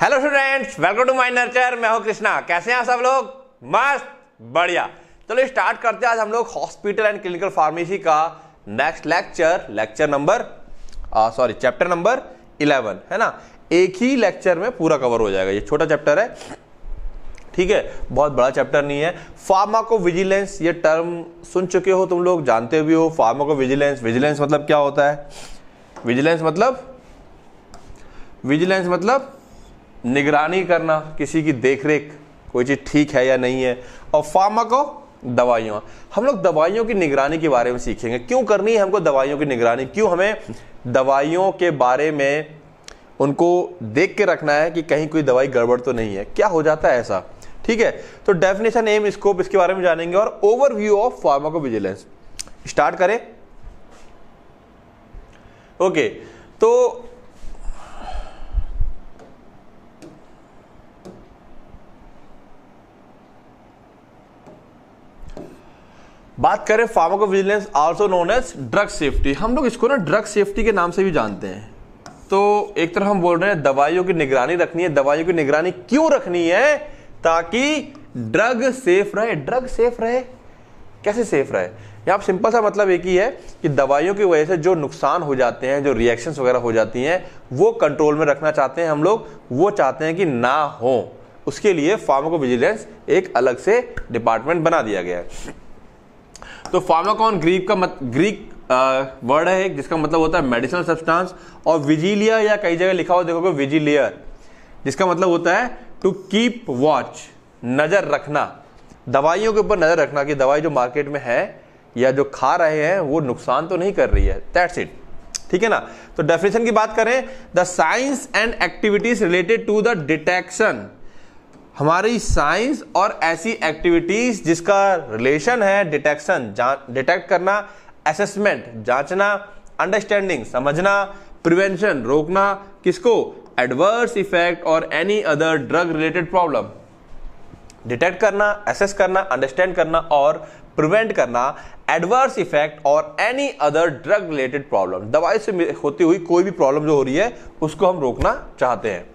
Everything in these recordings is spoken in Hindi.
Hello students welcome to my Nurture मैं हूं कृष्णा कैसे हैं सब लोग मस्त बढ़िया चलो स्टार्ट करते हैं आज हम लोग हॉस्पिटल एंड क्लिनिकल फार्मेसी का next lecture lecture number sorry chapter number eleven है ना एक ही लेक्चर में पूरा कवर हो जाएगा ये छोटा चैप्टर है ठीक है बहुत बड़ा चैप्टर नहीं है फार्मा को विजिलेंस ये टर्म सुन चुके हो तुम लोग जानते भी हो फार्मा को विजिलेंस विजिलेंस मतलब क्या होता है विजिलेंस मतलब विजिलेंस मतलब निगरानी करना किसी की देखरेख कोई चीज़ ठीक है या नहीं है और फार्मा को दवाइयाँ हम लोग दवाइयों की निगरानी के बारे में सीखेंगे क्यों करनी है हमको दवाइयों की निगरानी क्यों हमें दवाइयों के बारे में उनको देख के रखना है कि कहीं कोई दवाई गड़बड़ तो नहीं है क्या हो जाता है ऐसा ठीक है तो डेफिनेशन एम स्कोप इसके बारे में जानेंगे और ओवरव्यू ऑफ विजिलेंस स्टार्ट करें ओके तो बात करें vigilance also known as drug safety हम लोग इसको ना ड्रग सेफ्टी के नाम से भी जानते हैं तो एक तरफ हम बोल रहे हैं दवाइयों की निगरानी रखनी है दवाइयों की निगरानी क्यों रखनी है ताकि ड्रग सेफ रहे ड्रग सेफ रहे कैसे सेफ रहे यहाँ सिंपल सा मतलब एक ही है कि दवाइयों की वजह से जो नुकसान हो जाते हैं जो रिएक्शन वगैरह हो जाती हैं वो कंट्रोल में रखना चाहते हैं हम लोग वो चाहते हैं कि ना हो उसके लिए फार्मोको विजिलेंस एक अलग से डिपार्टमेंट बना दिया गया है तो फार्माकॉन ग्रीक का मत ग्रीक वर्ड है जिसका मतलब होता है मेडिसिनल सब्सटेंस और विजिलिया या कई जगह लिखा हुआ देखोगे विजिलियर जिसका मतलब होता है टू कीप वॉच नज़र रखना दवाइयों के ऊपर नज़र रखना कि दवाई जो मार्केट में है या जो खा रहे हैं वो नुकसान तो नहीं कर रही है दैट्स इट ठीक है ना तो डेफिनेशन की बात करें the science and activities related to the detection हमारी साइंस और ऐसी एक्टिविटीज जिसका रिलेशन है डिटेक्शन डिटेक्ट करना असेसमेंट जांचना अंडरस्टैंडिंग समझना प्रिवेंशन रोकना किसको एडवर्स इफेक्ट और any other drug related problem detect करना एसेस करना अंडरस्टैंड करना और प्रिवेंट करना एडवर्स इफेक्ट और any other drug related problem दवाई से होती हुई कोई भी प्रॉब्लम जो हो रही है उसको हम रोकना चाहते हैं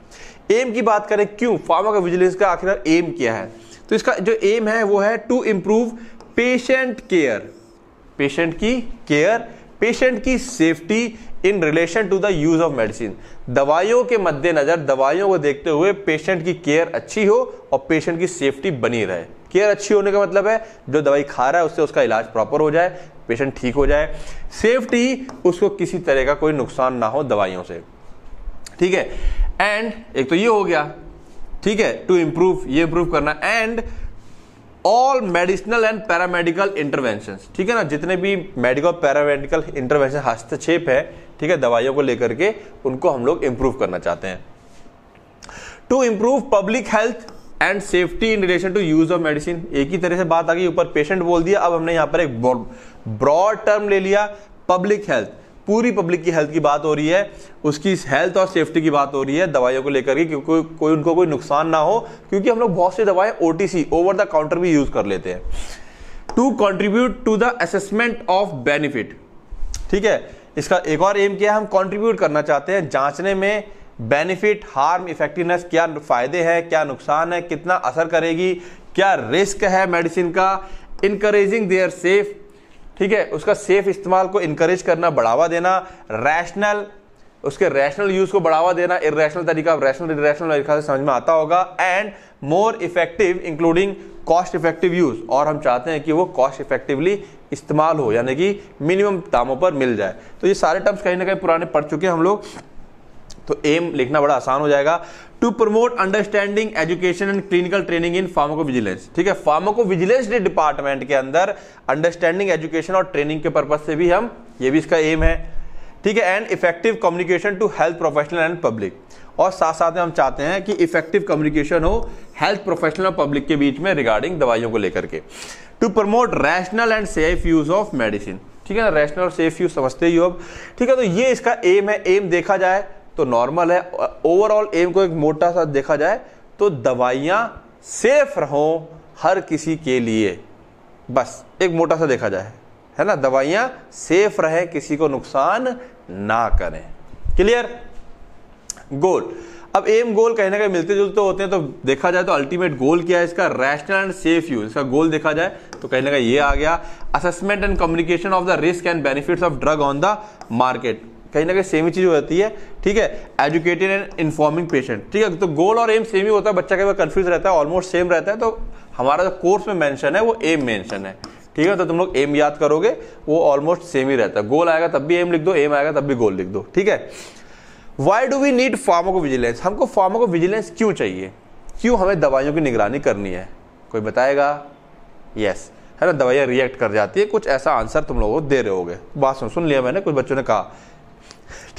एम की बात करें क्यों फार्मा का विजिलेंस का आखिर एम क्या है तो इसका जो एम है वो है to improve patient care patient की केयर पेशेंट की safety in relation to the use of medicine दवाइयों के मद्देनजर दवाइयों को देखते हुए पेशेंट की केयर अच्छी हो और पेशेंट की सेफ्टी बनी रहे केयर अच्छी होने का मतलब है जो दवाई खा रहा है उससे उसका इलाज प्रॉपर हो जाए पेशेंट ठीक हो जाए सेफ्टी उसको किसी तरह का कोई नुकसान ना हो दवाइयों से ठीक है एंड एक तो ये हो गया ठीक है टू इंप्रूव ये इंप्रूव करना and all medicinal and paramedical intervention ठीक है ना जितने भी मेडिकल पैरामेडिकल इंटरवेंशन हस्तक्षेप है ठीक है दवाइयों को लेकर के उनको हम लोग इंप्रूव करना चाहते हैं to improve public health and safety in relation to use of medicine एक ही तरह से बात आ गई ऊपर पेशेंट बोल दिया अब हमने यहां पर एक ब्रॉड टर्म ले लिया पब्लिक हेल्थ पूरी पब्लिक की हेल्थ की बात हो रही है उसकी हेल्थ और सेफ्टी की बात हो रही है दवाइयों को लेकर के क्योंकि कोई, उनको कोई नुकसान ना हो क्योंकि हम लोग बहुत सी दवाएं ओ ओवर द काउंटर भी यूज़ कर लेते हैं to contribute to the assessment of benefit ठीक है इसका एक और एम क्या है हम कॉन्ट्रीब्यूट करना चाहते हैं जांचने में बेनिफिट हार्म इफेक्टिवनेस क्या फायदे हैं क्या नुकसान है कितना असर करेगी क्या रिस्क है मेडिसिन का इनकरेजिंग देयर सेफ ठीक है उसका सेफ इस्तेमाल को इनक्रेज करना बढ़ावा देना रैशनल उसके रैशनल यूज को बढ़ावा देना इेशनल तरीका रैशनल इेशनल तरीका से समझ में आता होगा and more effective including cost effective use और हम चाहते हैं कि वो कॉस्ट इफेक्टिवली इस्तेमाल हो यानी कि मिनिमम दामों पर मिल जाए तो ये सारे टर्म्स कहीं ना कहीं पुराने पढ़ चुके हैं हम लोग तो एम लिखना बड़ा आसान हो जाएगा to promote understanding education and clinical training in pharmacovigilance ठीक है फार्माको विजिलेंस डिपार्टमेंट के अंदर अंडरस्टैंडिंग एजुकेशन और ट्रेनिंग के पर्पज से भी हम ये भी इसका एम है ठीक है and effective communication to health professional and public और साथ साथ में हम चाहते हैं कि इफेक्टिव कम्युनिकेशन हो हेल्थ प्रोफेशनल और पब्लिक के बीच में रिगार्डिंग दवाइयों को लेकर के to promote rational and safe use of medicine ठीक है ना रैशनल और सेफ यूज समझते ही हो अब ठीक है तो ये इसका एम है एम देखा जाए तो नॉर्मल है ओवरऑल एम को एक मोटा सा देखा जाए तो दवाइयां सेफ रहो हर किसी के लिए बस एक मोटा सा देखा जाए है ना दवाइयां सेफ रहे किसी को नुकसान ना करें क्लियर गोल अब एम गोल कहने का मिलते जुलते होते हैं तो देखा जाए तो अल्टीमेट गोल क्या है इसका रैशनल एंड सेफ यूज इसका गोल देखा जाए तो कहने का ये आ गया assessment and communication of the risk and benefits of drug on the market कहीं ना कहीं सेम ही चीज़ हो जाती है ठीक है एजुकेटेड एंड इन्फॉर्मिंग पेशेंट ठीक है तो गोल और एम सेम ही होता है बच्चा कई बार कन्फ्यूज रहता है ऑलमोस्ट सेम रहता है तो हमारा जो कोर्स में मैंशन है वो एम मैंशन है ठीक है तो तुम लोग एम याद करोगे वो ऑलमोस्ट सेम ही रहता है गोल आएगा तब भी एम लिख दो एम आएगा तब भी गोल लिख दो ठीक है why do we need pharmacovigilance हमको फार्मो को विजिलेंस क्यों चाहिए क्यों हमें दवाइयों की निगरानी करनी है कोई बताएगा यस yes. है ना दवाइयाँ रिएक्ट कर जाती है कुछ ऐसा आंसर तुम लोगों को दे रहे होगे बात सुन सुन लिया मैंने कुछ बच्चों ने कहा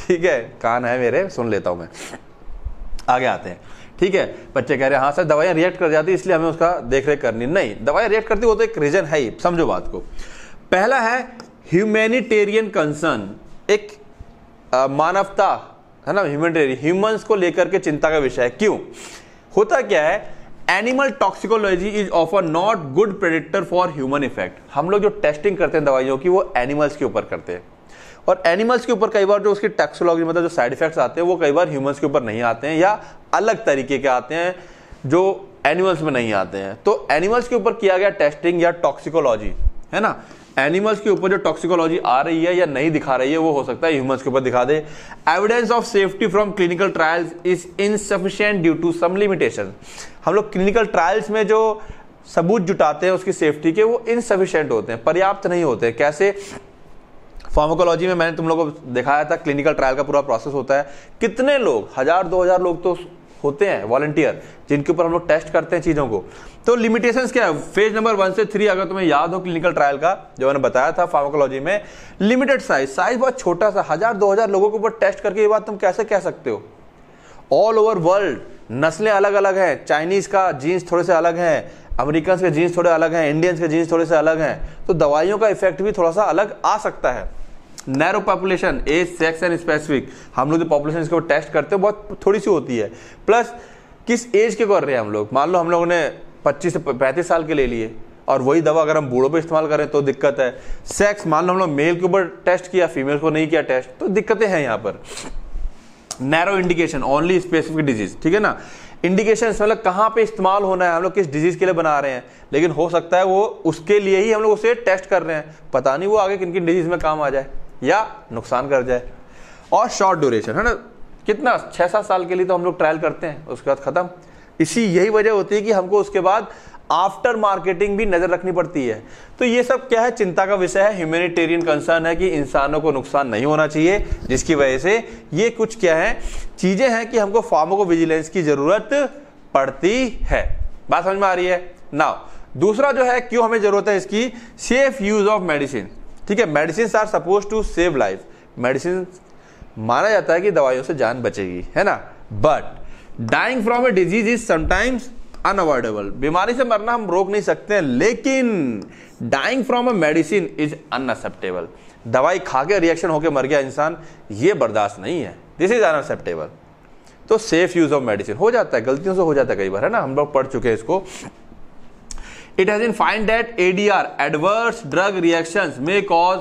ठीक है कान है मेरे सुन लेता हूँ मैं आगे आते हैं ठीक है बच्चे कह रहे हैं हाँ सर दवाइयाँ रिएक्ट कर जाती इसलिए हमें उसका देख रेख करनी नहीं दवाइयाँ रिएक्ट करती वो तो एक रीजन है ही समझो बात को पहला है ह्यूमैनिटेरियन कंसर्न एक मानवता है ना ह्यूमेटेरियन ह्यूमंस को लेकर के चिंता का विषय है क्यों होता क्या है animal toxicology is of a not good predictor for human effect हम लोग जो टेस्टिंग करते हैं दवाइयों की वो एनिमल्स के ऊपर करते हैं और एनिमल्स के ऊपर कई बार जो उसकी टेक्सोलॉजी मतलब जो साइड इफेक्ट्स आते हैं वो कई बार ह्यूमंस के ऊपर नहीं आते हैं या अलग तरीके के आते हैं जो एनिमल्स में नहीं आते हैं तो एनिमल्स के ऊपर किया गया टेस्टिंग या टॉक्सिकोलॉजी है ना एनिमल्स के ऊपर जो टॉक्सिकोलॉजी आ रही है या नहीं दिखा रही है वो हो सकता है ह्यूमंस के ऊपर दिखा दे evidence of safety from clinical trials is insufficient due to some limitation हम लोग क्लिनिकल ट्रायल्स में जो सबूत जुटाते हैं उसकी सेफ्टी के वो इनसफिशियंट होते हैं पर्याप्त नहीं होते कैसे फार्माकोलॉजी में मैंने तुम लोगों को दिखाया था क्लिनिकल ट्रायल का पूरा प्रोसेस होता है कितने लोग हजार दो हजार लोग तो होते हैं वॉलंटियर जिनके ऊपर हम लोग टेस्ट करते हैं चीज़ों को तो लिमिटेशंस क्या है फेज नंबर वन से थ्री अगर तुम्हें याद हो क्लिनिकल ट्रायल का जो मैंने बताया था फार्माकोलॉजी में लिमिटेड साइज साइज बहुत छोटा सा हजार दो हजार लोगों के ऊपर टेस्ट करके ये बात तुम कैसे कह सकते हो ऑल ओवर वर्ल्ड नस्लें अलग अलग हैं चाइनीज़ का जीन्स थोड़े से अलग हैं अमेरिकन के जीन्स थोड़े अलग हैं इंडियंस के जीन्स थोड़े से अलग हैं तो दवाइयों का इफेक्ट भी थोड़ा सा अलग आ सकता है narrow population age sex and specific हम लोग जो पॉपुलेशन को टेस्ट करते हैं बहुत थोड़ी सी होती है प्लस किस एज के कर रहे हैं हम लोग मान लो हम लोगों ने 25 से पैंतीस साल के ले लिए और वही दवा अगर हम बूढ़ों पे इस्तेमाल करें तो दिक्कत है सेक्स मान लो हम लोग मेल के ऊपर टेस्ट किया फीमेल को नहीं किया टेस्ट तो दिक्कतें हैं यहाँ पर narrow indication only specific disease ठीक है ना इंडिकेशन मतलब कहाँ पे इस्तेमाल होना है हम लोग किस डिजीज के लिए बना रहे हैं लेकिन हो सकता है वो उसके लिए ही हम लोग उसे टेस्ट कर रहे हैं पता नहीं वो आगे किन किन डिजीज में काम आ जाए या नुकसान कर जाए और शॉर्ट ड्यूरेशन है ना कितना छः सात साल के लिए तो हम लोग ट्रायल करते हैं उसके बाद ख़त्म इसी यही वजह होती है कि हमको उसके बाद आफ्टर मार्केटिंग भी नज़र रखनी पड़ती है तो ये सब क्या है चिंता का विषय है ह्यूमेनिटेरियन कंसर्न है कि इंसानों को नुकसान नहीं होना चाहिए जिसकी वजह से ये कुछ क्या है चीज़ें हैं कि हमको फार्मों को विजिलेंस की ज़रूरत पड़ती है बात समझ में आ रही है ना दूसरा जो है क्यों हमें ज़रूरत है इसकी सेफ यूज़ ऑफ मेडिसिन ठीक है medicine are suppose to save life medicine माना जाता है कि दवाइयों से जान बचेगी है ना but dying from a disease is sometimes unavoidable बीमारी से मरना हम रोक नहीं सकते हैं लेकिन dying from a medicine is unacceptable दवाई खा के रिएक्शन होकर मर गया इंसान ये बर्दाश्त नहीं है दिस इज अनएक्सेप्टेबल तो सेफ यूज ऑफ मेडिसिन हो जाता है गलतियों से हो जाता है कई बार है ना हम लोग पढ़ चुके हैं इसको it has been find that ADR adverse drug reactions may cause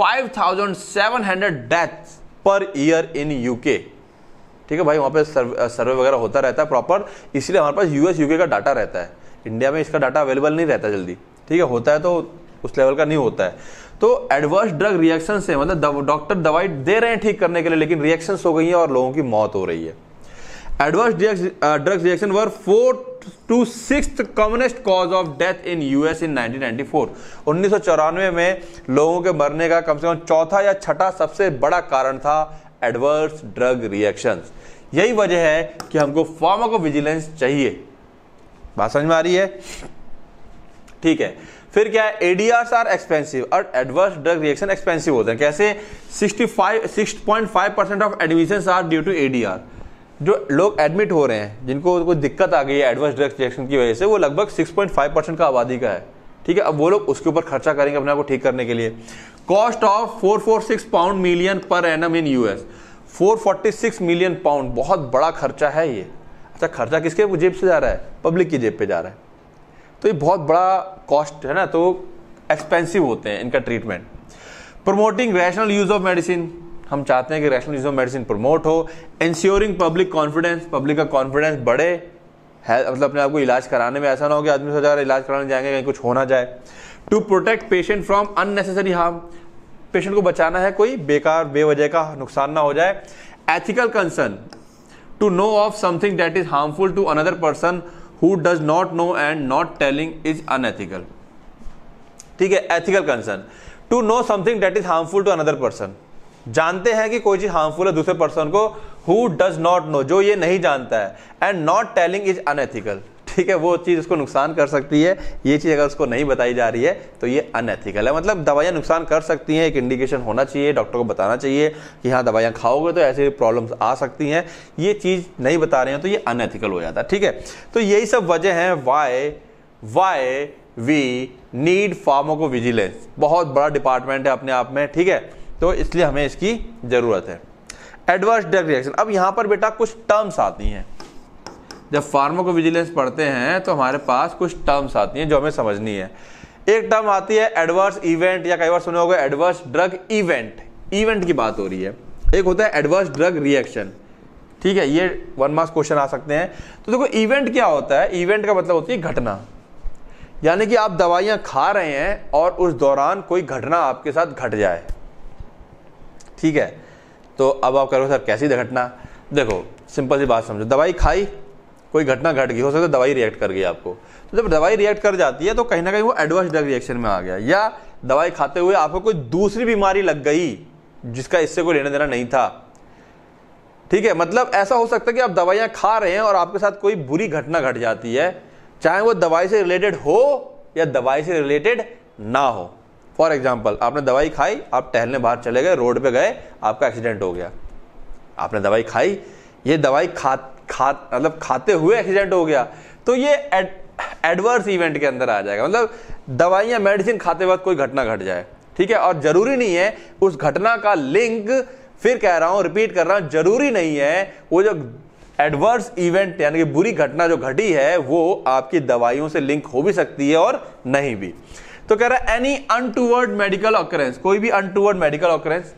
5700 deaths per year in UK ठीक है भाई वहां पे सर्वे वगैरह होता रहता है प्रॉपर इसलिए हमारे पास यूएस यूके का डाटा रहता है इंडिया में इसका डाटा अवेलेबल नहीं रहता जल्दी ठीक है होता है तो उस लेवल का नहीं होता है तो एडवर्स ड्रग रिएक्शन से मतलब डॉक्टर दवाई दे रहे हैं ठीक करने के लिए लेकिन रिएक्शन हो गई है और लोगों की मौत हो रही है adverse drugs reaction were four to six commonest cause of death in US in 1994 उन्नीस में लोगों के मरने का कम से कम चौथा या छठा सबसे बड़ा कारण था एडवर्स ड्रग रिएक्शंस यही वजह है कि हमको फार्मा को विजिलेंस चाहिए बात समझ में आ रही है ठीक है फिर क्या है एडीआर आर एक्सपेंसिव और एडवर्स ड्रग रिएक्शन एक्सपेंसिव होते हैं कैसे 65 6.5 percent of admission are due to ADR जो लोग एडमिट हो रहे हैं जिनको कोई दिक्कत आ गई है एडवर्स ड्रग्स रिएक्शन की वजह से वो लगभग 6.5 परसेंट का आबादी का है ठीक है अब वो लोग उसके ऊपर खर्चा करेंगे अपने आप को ठीक करने के लिए cost of 446 pound million per annum in US 446 million pound बहुत बड़ा खर्चा है ये अच्छा खर्चा किसके जेब से जा रहा है पब्लिक की जेब पे जा रहा है तो ये बहुत बड़ा कॉस्ट है ना तो एक्सपेंसिव होते हैं इनका treatment promoting rational use of medicine हम चाहते हैं कि रैशनलिज्म ऑफ मेडिसिन प्रमोट हो इंश्योरिंग पब्लिक कॉन्फिडेंस पब्लिक का कॉन्फिडेंस बढ़े मतलब अपने आपको इलाज कराने में ऐसा ना हो कि आदमी सोचा इलाज कराने जाएंगे कहीं कुछ हो ना जाए to protect patient from unnecessary harm patient को बचाना है कोई बेकार बेवजह का नुकसान ना हो जाए ethical concern to know of something that is harmful to another person who does not know and not telling is unethical ठीक है ethical concern to know something that is harmful to another person जानते हैं कि कोई चीज हार्मफुल है दूसरे पर्सन को हु डज नॉट नो जो ये नहीं जानता है and not telling is unethical ठीक है वो चीज़ उसको नुकसान कर सकती है ये चीज़ अगर उसको नहीं बताई जा रही है तो ये अनएथिकल है मतलब दवाइयां नुकसान कर सकती हैं एक इंडिकेशन होना चाहिए डॉक्टर को बताना चाहिए कि हाँ दवाइयां खाओगे तो ऐसे प्रॉब्लम्स आ सकती हैं ये चीज़ नहीं बता रहे हैं तो ये अनएथिकल हो जाता है ठीक है तो यही सब वजह है why why we need pharmacovigilance बहुत बड़ा डिपार्टमेंट है अपने आप में ठीक है तो इसलिए हमें इसकी ज़रूरत है एडवर्स ड्रग रिएक्शन अब यहां पर बेटा कुछ टर्म्स आती हैं जब फार्मो विजिलेंस पढ़ते हैं तो हमारे पास कुछ टर्म्स आती हैं जो हमें समझनी है एक टर्म आती है एडवर्स इवेंट या कई बार सुने होगा एडवर्स ड्रग इवेंट इवेंट की बात हो रही है एक होता है एडवर्स ड्रग रिएक्शन ठीक है ये वन मार्क्स क्वेश्चन आ सकते हैं तो देखो इवेंट क्या होता है इवेंट का मतलब होती है घटना यानी कि आप दवाइयां खा रहे हैं और उस दौरान कोई घटना आपके साथ घट जाए ठीक है तो अब आप करोगे सर कैसी घटना देखो सिंपल सी बात समझो दवाई खाई कोई घटना घट गई हो सकता है दवाई रिएक्ट कर गई आपको तो जब दवाई रिएक्ट कर जाती है तो कहीं ना कहीं वो एडवर्स ड्रग रिएक्शन में आ गया या दवाई खाते हुए आपको कोई दूसरी बीमारी लग गई जिसका इससे कोई लेना देना नहीं था ठीक है मतलब ऐसा हो सकता है कि आप दवाइयां खा रहे हैं और आपके साथ कोई बुरी घटना घट जाती है चाहे वो दवाई से रिलेटेड हो या दवाई से रिलेटेड ना हो फॉर एग्जाम्पल आपने दवाई खाई आप टहलने बाहर चले गए रोड पे गए आपका एक्सीडेंट हो गया आपने दवाई खाई ये दवाई खा खा मतलब खाते हुए एक्सीडेंट हो गया तो ये एडवर्स इवेंट के अंदर आ जाएगा मतलब या मेडिसिन खाते वक्त कोई घटना घट जाए ठीक है और जरूरी नहीं है उस घटना का लिंक फिर कह रहा हूं रिपीट कर रहा हूं जरूरी नहीं है वो जो एडवर्स इवेंट यानी कि बुरी घटना जो घटी है वो आपकी दवाइयों से लिंक हो भी सकती है और नहीं भी तो कह रहा है एनी अनटूवर्ड मेडिकल ऑकरेंस कोई भी अनटूवर्ड मेडिकल ऑकरेंस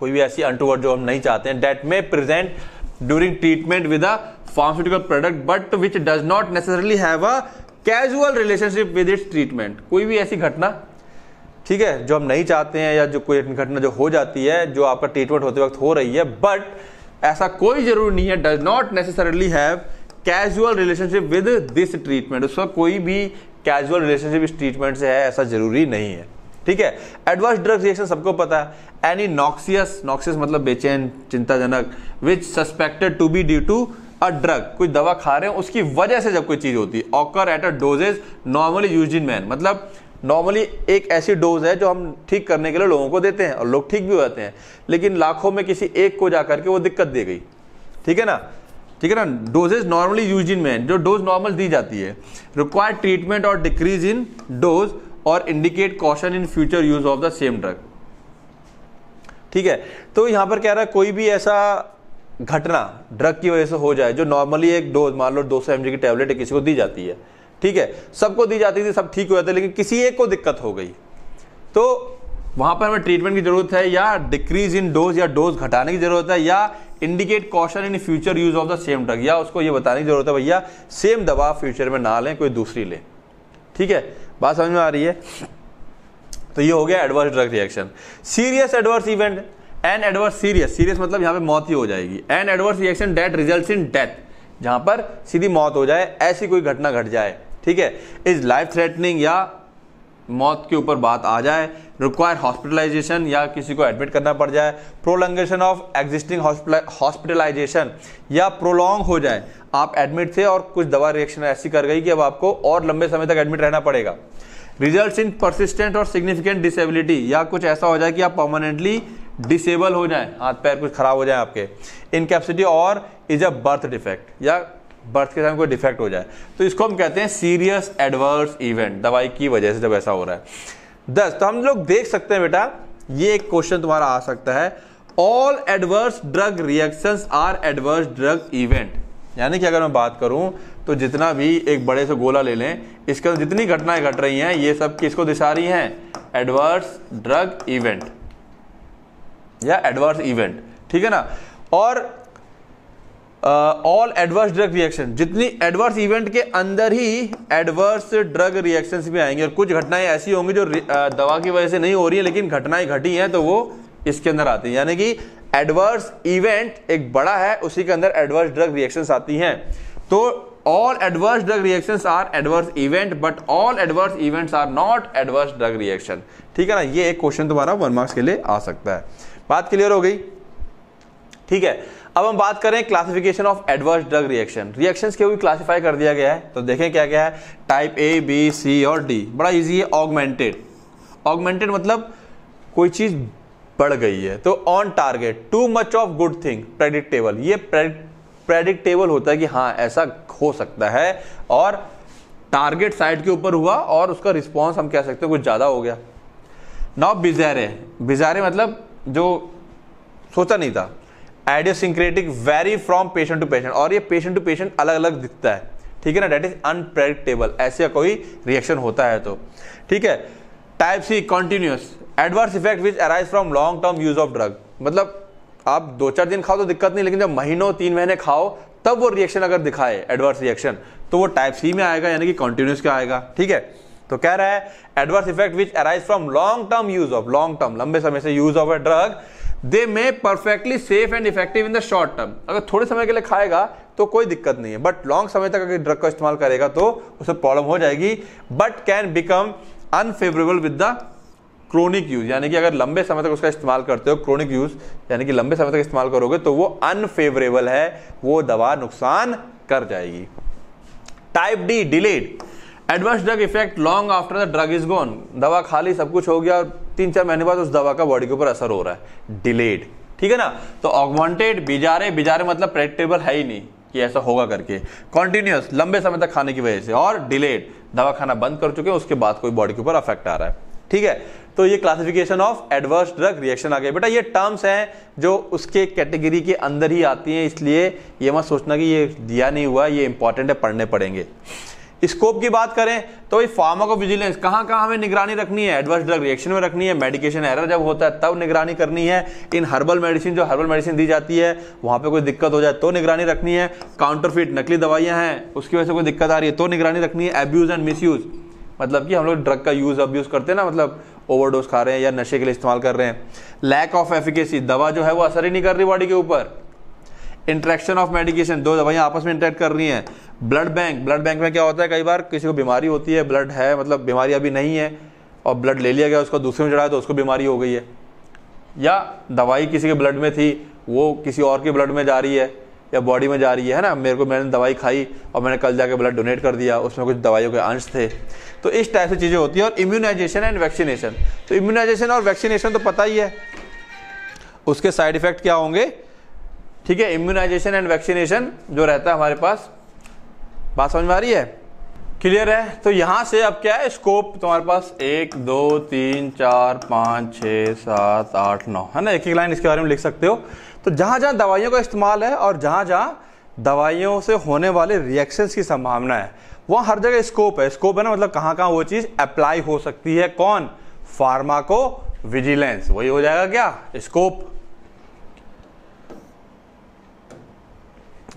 कोई भी ऐसी अनटूवर्ड जो हम नहीं चाहते हैं डेट में present during treatment with a pharmaceutical product but which does not necessarily have a casual relationship with its treatment कोई भी ऐसी घटना ठीक है जो हम नहीं चाहते हैं या जो कोई घटना जो हो जाती है जो आपका ट्रीटमेंट होते वक्त हो रही है बट ऐसा कोई जरूरी नहीं है does not necessarily have casual relationship with this treatment उसका कोई भी कैजुअल रिलेशनशिप इस ट्रीटमेंट से है ऐसा जरूरी नहीं है ठीक है एडवर्स ड्रग रिएक्शन सबको पता है एनी नॉक्सियस नॉक्सियस मतलब बेचैन चिंताजनक which suspected to be due to a drug कोई दवा खा रहे हो उसकी वजह से जब कोई चीज होती है occur at a dosages normally use in man मतलब नॉर्मली एक ऐसी डोज है जो हम ठीक करने के लिए लोगों को देते हैं और लोग ठीक भी हो जाते हैं लेकिन लाखों में किसी एक को जाकर के वो दिक्कत दे गई ठीक है ना ठीक है ना dosages normally use in man जो डोज नॉर्मल दी जाती है रिक्वायर ट्रीटमेंट और डिक्रीज इन डोज और indicate caution in future use of the same drug ठीक है तो यहां पर कह रहा है कोई भी ऐसा घटना ड्रग की वजह से हो जाए जो नॉर्मली एक डोज मान लो 200 सौ की टेबलेट किसी को दी जाती है ठीक है सबको दी जाती थी सब ठीक हो जाते लेकिन किसी एक को दिक्कत हो गई तो वहां पर हमें ट्रीटमेंट की ज़रूरत है या डिक्रीज इन डोज या डोज घटाने की ज़रूरत है या indicate caution in future use of the same drug या उसको ये बताने की जरूरत है भैया सेम दवा फ्यूचर में ना लें कोई दूसरी लें ठीक है बात समझ में आ रही है तो ये हो गया adverse drug reaction serious adverse event an adverse serious serious मतलब यहाँ पे मौत ही हो जाएगी an adverse reaction that result in death जहां पर सीधी मौत हो जाए ऐसी कोई घटना घट जाए ठीक है इज लाइफ थ्रेटनिंग या मौत के ऊपर बात आ जाए रिक्वायर हॉस्पिटलाइजेशन या किसी को एडमिट करना पड़ जाए प्रोलंगेशन ऑफ एग्जिस्टिंग हॉस्पिटलाइजेशन या प्रोलॉन्ग हो जाए आप एडमिट थे और कुछ दवा रिएक्शन ऐसी कर गई कि अब आपको और लंबे समय तक एडमिट रहना पड़ेगा रिजल्ट इन परसिस्टेंट और सिग्निफिकेंट डिसेबिलिटी या कुछ ऐसा हो जाए कि आप परमानेंटली डिसेबल हो जाए हाथ पैर कुछ खराब हो जाए आपके इनकेपेसिटी और इज अ बर्थ डिफेक्ट या बर्थ के टाइम कोई डिफेक्ट हो जाए तो इसको हम कहते हैं सीरियस एडवर्स इवेंट दवाई की वजह से जब ऐसा हो रहा है दस तो हम लोग देख सकते हैं बेटा ये एक क्वेश्चन तुम्हारा आ सकता है all adverse drug reactions are adverse drug event यानी कि अगर मैं बात करूं तो जितना भी एक बड़े से गोला ले लें इसके अंदर जितनी घटनाएं घट रही हैं ये सब किसको दिशा रही हैं एडवर्स ड्रग इवेंट या एडवर्स इवेंट ठीक है ना और ऑल एडवर्स ड्रग रिएक्शन जितनी एडवर्स इवेंट के अंदर ही एडवर्स ड्रग रिएक्शन भी आएंगे और कुछ घटनाएं ऐसी होंगी जो दवा की वजह से नहीं हो रही है लेकिन घटनाएं घटी हैं तो वो इसके अंदर आती है यानी कि एडवर्स इवेंट एक बड़ा है उसी के अंदर एडवर्स ड्रग रिएक्शन आती हैं तो all adverse drug reaction are adverse event but all adverse event are not adverse drug reaction ठीक है ना ये एक क्वेश्चन तुम्हारा वन मार्क्स के लिए आ सकता है बात क्लियर हो गई ठीक है अब हम बात करें classification of adverse drug reaction reactions के भी क्लासिफाई कर दिया गया है तो देखें क्या क्या है टाइप ए बी सी और डी बड़ा इजी है ऑगमेंटेड ऑगमेंटेड मतलब कोई चीज़ बढ़ गई है तो on target too much of good thing predictable ये प्रेडिक्टेबल होता है कि हाँ ऐसा हो सकता है और टारगेट साइड के ऊपर हुआ और उसका रिस्पॉन्स हम कह सकते हैं कुछ ज़्यादा हो गया नाउ बिजारे बिजारे मतलब जो सोचा नहीं था idiosyncratic vary from patient to patient और ये पेशेंट टू पेशेंट अलग अलग दिखता है ठीक है ना डेट इज अनप्रेडिक्टेबल ऐसे कोई रिएक्शन होता है तो ठीक है type C continuous adverse effect which arise from long term use of drug मतलब आप दो चार दिन खाओ तो दिक्कत नहीं लेकिन जब महीनों तीन महीने खाओ तब वो रिएक्शन अगर दिखाए एडवर्स रिएक्शन तो वो टाइप सी में आएगा यानी कि कॉन्टिन्यूस का आएगा ठीक है तो कह रहा है adverse effect which arise from long term use of long term लंबे समय से use of a drug they may perfectly safe and effective in the short term अगर थोड़े समय के लिए खाएगा तो कोई दिक्कत नहीं है बट लॉन्ग समय तक अगर ड्रग का इस्तेमाल करेगा तो उसे प्रॉब्लम हो जाएगी but can become unfavourable with the chronic use यानी कि अगर लंबे समय तक उसका इस्तेमाल करते हो क्रोनिक यूज यानी कि लंबे समय तक इस्तेमाल करोगे तो वो अनफेवरेबल है वो दवा नुकसान कर जाएगी type D delayed adverse drug effect long after the drug is gone दवा खाली सब कुछ हो गया और तीन चार महीने बाद उस दवा का बॉडी के ऊपर असर हो रहा है डिलेड ठीक है ना तो ऑगमेंटेड बिजारे बिजारे मतलब प्रेडिक्टेबल है ही नहीं कि ऐसा होगा करके कॉन्टिन्यूस लंबे समय तक खाने की वजह से और डिलेड दवा खाना बंद कर चुके हैं उसके बाद कोई बॉडी के ऊपर अफेक्ट आ रहा है ठीक है तो ये classification of adverse drug reaction आ गया बेटा ये टर्म्स हैं जो उसके कैटेगरी के अंदर ही आती हैं इसलिए ये मत सोचना कि ये दिया नहीं हुआ ये इंपॉर्टेंट है पढ़ने पड़ेंगे स्कोप की बात करें तो फार्मा को विजिलेंस कहाँ कहाँ हमें निगरानी रखनी है एडवर्स ड्रग रिएक्शन में रखनी है मेडिकेशन एरर जब होता है तब निगरानी करनी है इन हर्बल मेडिसिन जो हर्बल मेडिसिन दी जाती है वहाँ पे कोई दिक्कत हो जाए तो निगरानी रखनी है काउंटरफिट नकली दवाइयाँ हैं उसकी वजह से कोई दिक्कत आ रही है तो निगरानी रखनी है एब्यूज़ एंड मिस मतलब कि हम लोग ड्रग का यूज़ अब्यूज़ करते हैं ना मतलब ओवरडोज खा रहे हैं या नशे के लिए इस्तेमाल कर रहे हैं लैक ऑफ एफिकेसी दवा जो है वो असर ही नहीं कर रही बॉडी के ऊपर इंट्रैक्शन ऑफ मेडिकेशन दो दवाइयाँ आपस में इंटरेक्ट कर रही हैं ब्लड बैंक ब्लड बैंक में क्या होता है कई बार किसी को बीमारी होती है ब्लड है मतलब बीमारी अभी नहीं है और ब्लड ले लिया गया उसका दूसरे में चढ़ाया तो उसको बीमारी हो गई है या दवाई किसी के ब्लड में थी वो किसी और के ब्लड में जा रही है या बॉडी में जा रही है ना मेरे को मैंने दवाई खाई और मैंने कल जाके ब्लड डोनेट कर दिया उसमें कुछ दवाइयों के अंश थे तो इस टाइप से चीज़ें होती हैं और इम्यूनाइजेशन एंड वैक्सीनेशन तो इम्यूनाइजेशन और वैक्सीनेशन तो पता ही है उसके साइड इफेक्ट क्या होंगे ठीक है इम्यूनाइजेशन एंड वैक्सीनेशन जो रहता है हमारे पास बात समझ में आ रही है क्लियर है तो यहां से अब क्या है स्कोप तुम्हारे पास एक दो तीन चार पांच छः सात आठ नौ है ना एक एक लाइन इसके बारे में लिख सकते हो तो जहां जहां दवाइयों का इस्तेमाल है और जहां जहां दवाइयों से होने वाले रिएक्शंस की संभावना है वह हर जगह स्कोप है स्कोप है ना मतलब कहाँ कहां वो चीज़ अप्लाई हो सकती है कौन फार्मा को विजिलेंस वही हो जाएगा क्या scope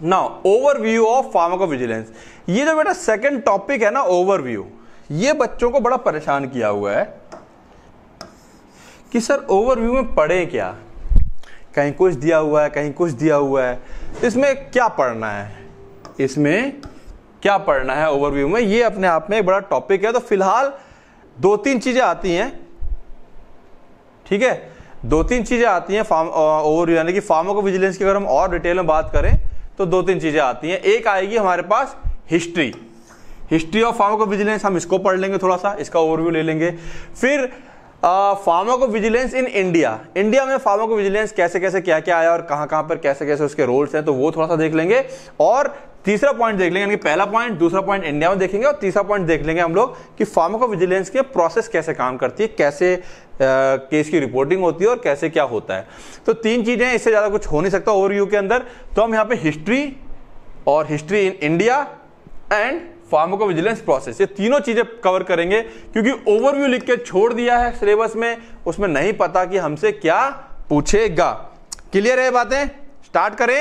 now overview of pharmacovigilance ये जो बेटा सेकंड टॉपिक है ना ओवरव्यू ये बच्चों को बड़ा परेशान किया हुआ है कि सर ओवरव्यू में पढ़े क्या कहीं कुछ दिया हुआ है कहीं कुछ दिया हुआ है इसमें क्या पढ़ना है इसमें क्या पढ़ना है ओवरव्यू में ये अपने आप में एक बड़ा टॉपिक है तो फिलहाल दो तीन चीज़ें आती हैं ठीक है दो तीन चीज़ें आती हैं फार्म ओवरव्यू यानी कि फार्मो को विजिलेंस की अगर हम और डिटेल में बात करें तो दो तीन चीज़ें आती हैं एक आएगी हमारे पास हिस्ट्री हिस्ट्री ऑफ विजिलेंस हम इसको पढ़ लेंगे थोड़ा सा इसका ओवरव्यू ले लेंगे फिर विजिलेंस इन इंडिया इंडिया में विजिलेंस कैसे कैसे क्या क्या आया और कहां कहां पर कैसे कैसे उसके रोल्स हैं तो वो थोड़ा सा देख लेंगे और तीसरा पॉइंट देख लेंगे यानी पहला पॉइंट दूसरा पॉइंट इंडिया में देखेंगे और तीसरा पॉइंट देख लेंगे हम लोग कि फार्मोको विजिलेंस के प्रोसेस कैसे काम करती है कैसे केस की रिपोर्टिंग होती है और कैसे क्या होता है तो तीन चीज़ें इससे ज़्यादा कुछ हो नहीं सकता ओवर के अंदर तो हम यहाँ पे हिस्ट्री और history in India and pharmacovigilance process ये तीनों चीज़ें कवर करेंगे क्योंकि ओवरव्यू लिख के छोड़ दिया है सिलेबस में उसमें नहीं पता कि हमसे क्या पूछेगा क्लियर है बातें स्टार्ट करें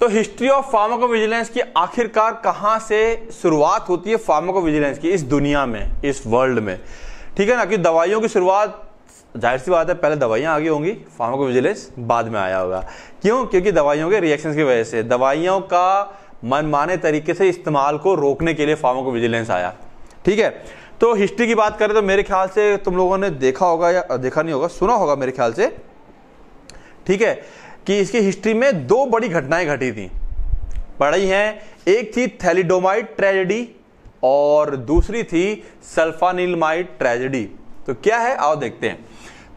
तो हिस्ट्री ऑफ विजिलेंस की आखिरकार कहां से शुरुआत होती है विजिलेंस की इस दुनिया में इस वर्ल्ड में ठीक है ना कि दवाइयों की शुरुआत जाहिर सी बात है पहले दवाइयां आगे होंगी विजिलेंस बाद में आया होगा क्यों क्योंकि दवाइयों के रिएक्शन की वजह से दवाइयों का मनमाने तरीके से इस्तेमाल को रोकने के लिए विजिलेंस आया ठीक है तो हिस्ट्री की बात करें तो मेरे ख्याल से तुम लोगों ने देखा होगा या देखा नहीं होगा सुना होगा मेरे ख्याल से ठीक है कि इसकी हिस्ट्री में दो बड़ी घटनाएं घटी थी पढ़ी हैं एक थी थैलीडोमाइट ट्रेजेडी और दूसरी थी सल्फानिलमाइट ट्रेजेडी तो क्या है आओ देखते हैं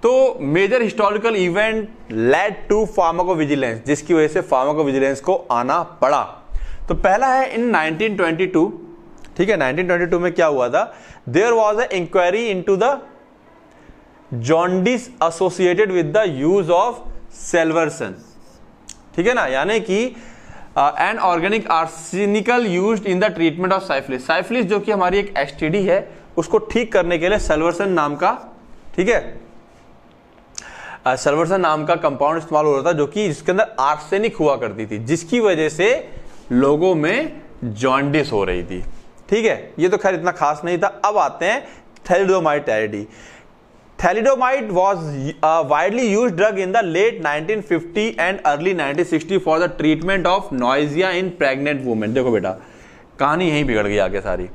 तो major historical event led to pharmacovigilance जिसकी वजह से फार्माको विजिलेंस को आना पड़ा तो पहला है इन 1922 ठीक है 1922 में क्या हुआ था there was a inquiry into the jaundice associated with the use of salvarsan ठीक है ना यानी कि and organic arsenical use in the treatment of syphilis syphilis जो कि हमारी एक एसटीडी है उसको ठीक करने के लिए सेल्वरसन नाम का ठीक है सेल्वरसन uh, नाम का कंपाउंड इस्तेमाल हो रहा था जो कि जिसके अंदर आर्सेनिक हुआ करती थी जिसकी वजह से लोगों में जॉन्डिस हो रही थी ठीक है ये तो खैर इतना खास नहीं था अब आते हैं thalidomide thalidomide was widely use drug in the late nineteen fifty and early nineteen sixty for the treatment of nausea in pregnant women देखो बेटा कहानी यहीं बिगड़ गई आगे सारी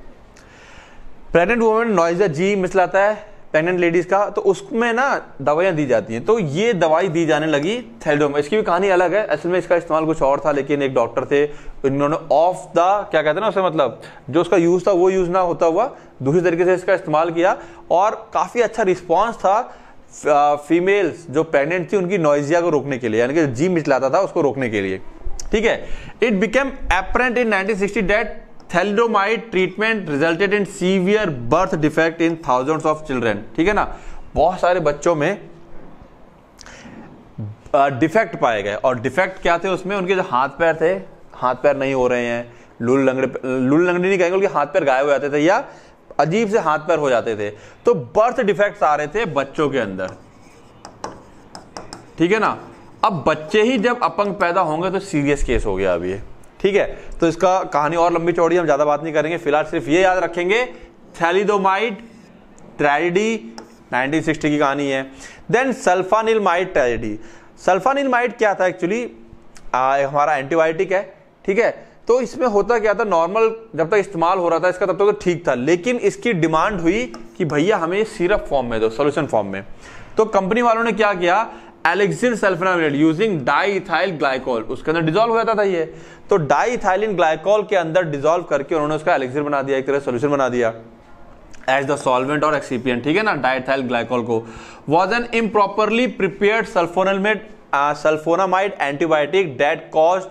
प्रेगनेंट वुमेन नॉइजिया जी मिसलाता है प्रेगनेंट लेडीज का तो उसमें ना दवाइयाँ दी जाती हैं तो ये दवाई दी जाने लगी थैलडोमा इसकी भी कहानी अलग है असल में इसका इस्तेमाल कुछ और था लेकिन एक डॉक्टर थे इन्होंने ऑफ द क्या कहते हैं ना उसे मतलब जो उसका यूज़ था वो यूज़ ना होता हुआ दूसरी तरीके से इसका इस्तेमाल किया और काफ़ी अच्छा रिस्पॉन्स था फीमेल्स जो प्रेगनेंट थी उनकी नॉइजिया को रोकने के लिए यानी कि जी मिचलाता था उसको रोकने के लिए ठीक है it became apparent in nineteen sixty that thalidomide treatment resulted in severe birth defect in thousands of children ठीक है ना बहुत सारे बच्चों में डिफेक्ट पाए गए और डिफेक्ट क्या थे उसमें उनके जो हाथ पैर थे हाथ पैर नहीं हो रहे हैं लूल लंगड़े लूल लंगड़ी नहीं कहेंगे उनके हाथ पैर गायब हो जाते थे या अजीब से हाथ पैर हो जाते थे तो बर्थ डिफेक्ट्स आ रहे थे बच्चों के अंदर ठीक है ना अब बच्चे ही जब अपंग पैदा होंगे तो सीरियस केस हो गया अभी ठीक है तो इसका कहानी और लंबी चौड़ी हम ज़्यादा बात नहीं करेंगे फिलहाल सिर्फ ये याद रखेंगे थैलिडोमाइड ट्रेजिडी 1960 की कहानी है देन सल्फानिलमाइड ट्रेजिडी सल्फानिलमाइड क्या था एक्चुअली हमारा एंटीबायोटिक है ठीक है तो इसमें होता क्या था नॉर्मल जब तक इस्तेमाल हो रहा था इसका तब तक तो ठीक था लेकिन इसकी डिमांड हुई कि भैया हमें सिरप फॉर्म में दो सोल्यूशन फॉर्म में तो कंपनी वालों ने क्या किया elixir sulfanilamide using diethyl glycol उसके अंदर डिजोल्व हो जाता था ये तो डाईथाइलिन ग्लाइकोल के अंदर डिजोल्व करके उन्होंने उसका एलेक्सिन बना दिया एक तरह सोल्यूशन बना दिया एज द सॉल्वेंट और एक्सीपियन ठीक है ना डाईथाइल ग्लाइकोल को was an improperly prepare sulfanilamide sulfonamide antibiotic that cause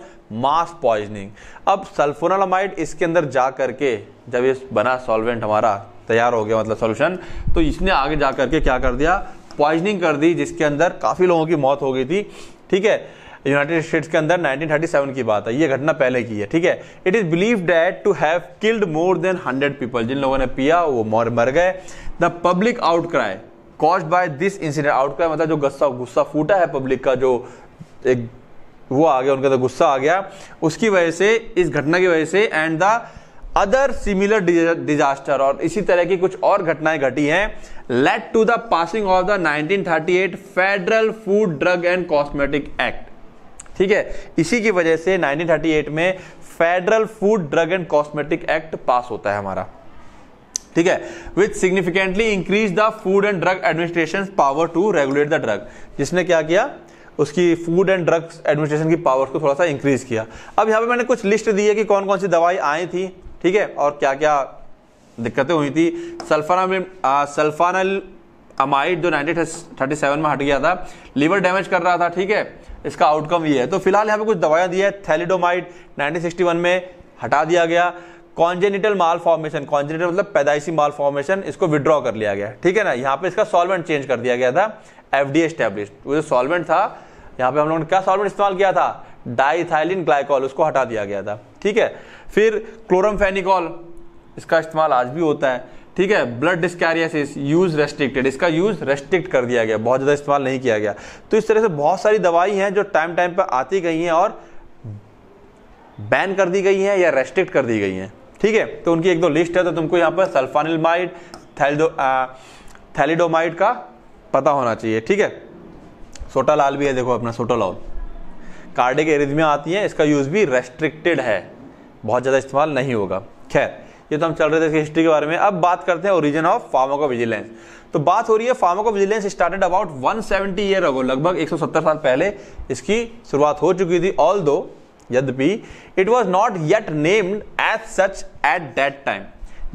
mass poisoning अब सल्फोनामाइड इसके अंदर जा करके जब ये बना सॉल्वेंट हमारा तैयार हो गया मतलब सॉल्यूशन तो इसने आगे जा करके क्या कर दिया पॉइजनिंग कर दी जिसके अंदर काफ़ी लोगों की मौत हो गई थी ठीक है यूनाइटेड स्टेट्स के अंदर 1937 की बात है ये घटना पहले की है ठीक है it is believe that to have killed more than hundred people जिन लोगों ने पिया वो मर मर गए the public outcry cause by this incident outcry मतलब जो गुस्सा गुस्सा फूटा है पब्लिक का जो एक वो आ गया उनका तो गुस्सा आ गया उसकी वजह से इस घटना की वजह से and the other similar disaster और इसी तरह की कुछ और घटनाएं घटी हैं led to the passing of the 1938 federal food drug and cosmetic act ठीक है इसी की वजह से 1938 में federal food drug and cosmetic act pass होता है हमारा ठीक है which significantly increase the food and drug administration power to regulate the drug जिसने क्या किया उसकी फूड एंड ड्रग्स एडमिनिस्ट्रेशन की पावर्स को थोड़ा सा इंक्रीज किया अब यहाँ पे मैंने कुछ लिस्ट दी है कि कौन कौन सी दवाई आई थी ठीक है और क्या क्या दिक्कतें हुई थी सल्फाना सल्फानल अमाइड जो 1937 में हट गया था लीवर डैमेज कर रहा था ठीक है इसका आउटकम ये है तो फिलहाल यहाँ पे कुछ दवाइयाँ दी है थैलीडोमाइड 1961 में हटा दिया गया कॉन्जेनिटल माल फॉर्मेशन कॉन्जेनिटल मतलब पैदाइशी माल फॉर्मेशन इसको विड्रॉ कर लिया गया ठीक है ना यहाँ पे इसका सॉल्वेंट चेंज कर दिया गया था एफ डी एस्टेब्लिश वो जो सॉल्वेंट था यहाँ पे हम लोगों ने क्या सॉल्वेंट इस्तेमाल किया था डाईथाइलिन ग्लाइकॉल उसको हटा दिया गया था ठीक है फिर क्लोरमफेनिकॉल इसका इस्तेमाल आज भी होता है ठीक है ब्लड डिस्कैरियासिस यूज रेस्ट्रिक्टेड इसका यूज रेस्ट्रिक्ट कर दिया गया बहुत ज़्यादा इस्तेमाल नहीं किया गया तो इस तरह से बहुत सारी दवाई हैं जो टाइम टाइम पर आती गई हैं और बैन कर दी गई हैं या रेस्ट्रिक्ट कर दी गई हैं ठीक है तो उनकी एक दो लिस्ट है तो तुमको यहाँ पर सल्फानिलमाइड थैलिडो थैलिडोमाइड का पता होना चाहिए ठीक है सोटालाल भी है देखो अपना सोटालॉल कार्डिक एरिथमिया आती है इसका यूज भी रेस्ट्रिक्टेड है बहुत ज़्यादा इस्तेमाल नहीं होगा खैर ये तो हम चल रहे थे इसकी हिस्ट्री के बारे में अब बात करते हैं ओरिजिन ऑफ फार्मोको विजिलेंस तो बात हो रही है pharmacovigilance started about 170 seventy year ago लगभग 170 साल पहले इसकी शुरुआत हो चुकी थी ऑल दो यद्यपि it was not yet named as such at that time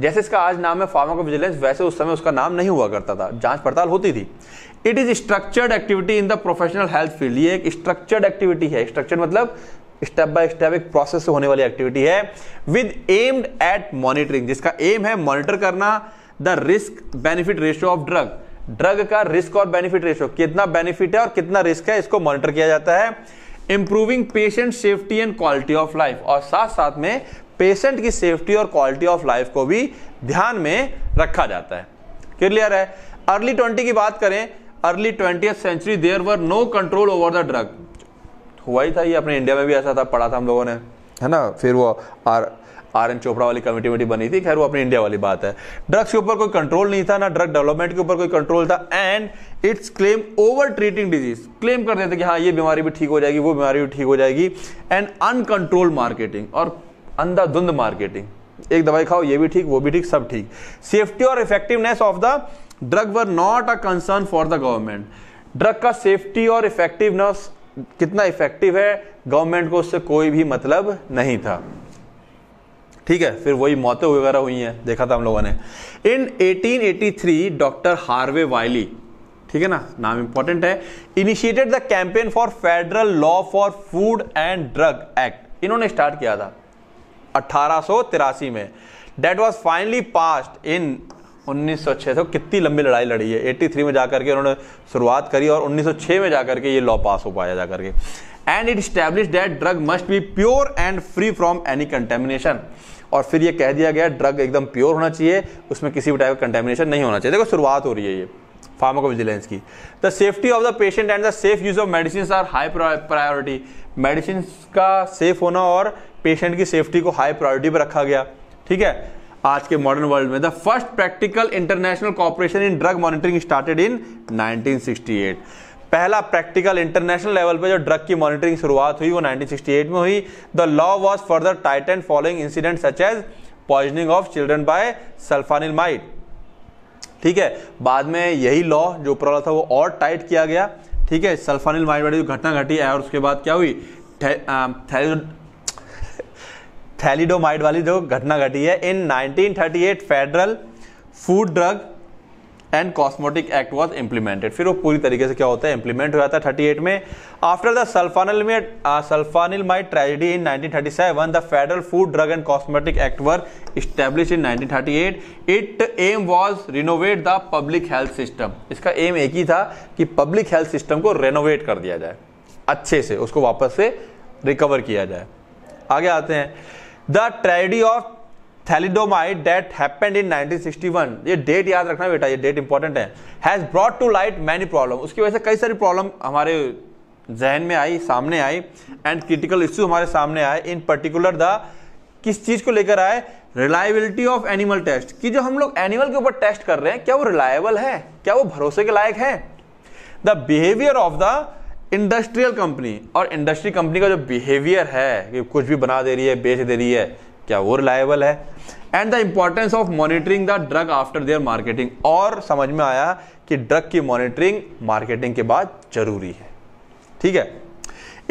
जैसे इसका आज नाम है फार्मोको विजिलेंस वैसे उस समय उसका नाम नहीं हुआ करता था जांच पड़ताल होती थी it is structured activity in the professional health field ये एक स्ट्रक्चर्ड एक्टिविटी है स्ट्रक्चर मतलब स्टेप बाय स्टेप एक प्रोसेस से होने वाली एक्टिविटी है विद एम्ड एट मॉनिटरिंग जिसका एम है मॉनिटर करना the risk benefit ratio of drug drug का रिस्क और बेनिफिट रेशियो कितना बेनिफिट है और कितना रिस्क है इसको मॉनिटर किया जाता है improving patient safety and quality of life और साथ साथ में पेशेंट की सेफ्टी और क्वालिटी ऑफ लाइफ को भी ध्यान में रखा जाता है क्लियर है अर्ली ट्वेंटी की बात करें early twenty century there were no control over the drug हुआ ही था ये अपने इंडिया में भी ऐसा था पढ़ा था हम लोगों ने है ना फिर वो आर आर एन चोपड़ा वाली कमेटी वमेटी बनी थी खैर वो अपनी इंडिया वाली बात है ड्रग्स के ऊपर कोई कंट्रोल नहीं था ना ड्रग डेवलपमेंट के ऊपर कोई कंट्रोल था and its claim over treating disease claim कर देते कि हाँ ये बीमारी भी ठीक हो जाएगी वो बीमारी भी ठीक हो जाएगी एंड अनकंट्रोल मार्केटिंग और अंधाधुंध मार्केटिंग एक दवाई खाओ ये भी ठीक वो भी ठीक सब ठीक सेफ्टी और effectiveness of the drug were not a concern for the government drug का सेफ्टी और इफेक्टिवनेस कितना इफेक्टिव है गवर्नमेंट को उससे कोई भी मतलब नहीं था ठीक है फिर वही मौतें वगैरह हुई हैं देखा था हम लोगों ने इन 1883 डॉक्टर हार्वे वाइली ठीक है ना नाम इंपॉर्टेंट है initiated the campaign for federal law for food and drug act इन्होंने स्टार्ट किया था अठारह में that was finally passed in उन्नीस तो कितनी लंबी लड़ाई लड़ी है 83 में जाकर के उन्होंने शुरुआत करी और 1906 में जाकर के ये लॉ पास हो पाया जाकर के and it establish that drug must be pure and free from any contamination और फिर ये कह दिया गया ड्रग एकदम प्योर होना चाहिए उसमें किसी भी टाइप का कंटेमिनेशन नहीं होना चाहिए देखो शुरुआत हो रही है ये फार्माकोविजिलेंस की the safety of the patient and the safe use of medicine are high priority medicine का सेफ होना और पेशेंट की सेफ्टी को हाई प्रायोरिटी पर रखा गया ठीक है आज के मॉडर्न वर्ल्ड में the first practical international cooperation in drug monitoring started in 1968 पहला प्रैक्टिकल इंटरनेशनल लेवल पे जो ड्रग की मॉनिटरिंग शुरुआत हुई वो 1968 में हुई the law was further tight and following incident such as poisoning of children by माइट ठीक है बाद में यही लॉ जो ऊपर वाला था वो और टाइट किया गया ठीक है सल्फानिलमाइड वाली जो घटना घटी है और उसके बाद क्या हुई थे, आ, थे, थैलीडोमाइड वाली जो घटना घटी है in 1938 federal food drug and cosmetic act was implemented फिर वो पूरी तरीके से क्या होता है इंप्लीमेंट हो जाता है थर्टी में आफ्टर द सल्फानल में sulfanilamide tragedy in 1937 the federal food drug and cosmetic act were establish in 1938 it aim was renovate the public health system इसका एम एक ही था कि पब्लिक हेल्थ सिस्टम को रेनोवेट कर दिया जाए अच्छे से उसको वापस से रिकवर किया जाए आगे आते हैं the tragedy of thalidomide that happened in 1961 ये डेट याद रखना बेटा ये डेट इंपॉर्टेंट है has brought to light many problem उसकी वजह से कई सारी प्रॉब्लम हमारे जहन में आई सामने आई एंड क्रिटिकल इश्यू हमारे सामने आए इन पर्टिकुलर द किस चीज को लेकर आए रिलायबिलिटी ऑफ एनिमल टेस्ट कि जो हम लोग एनिमल के ऊपर टेस्ट कर रहे हैं क्या वो रिलायबल है क्या वो भरोसे के लायक है the behaviour of the industrial company और इंडस्ट्री कंपनी का जो बिहेवियर है कि कुछ भी बना दे रही है बेच दे रही है क्या वो रिलायबल है and the importance of monitoring the drug after their marketing और समझ में आया कि ड्रग की मॉनिटरिंग मार्केटिंग के बाद जरूरी है ठीक है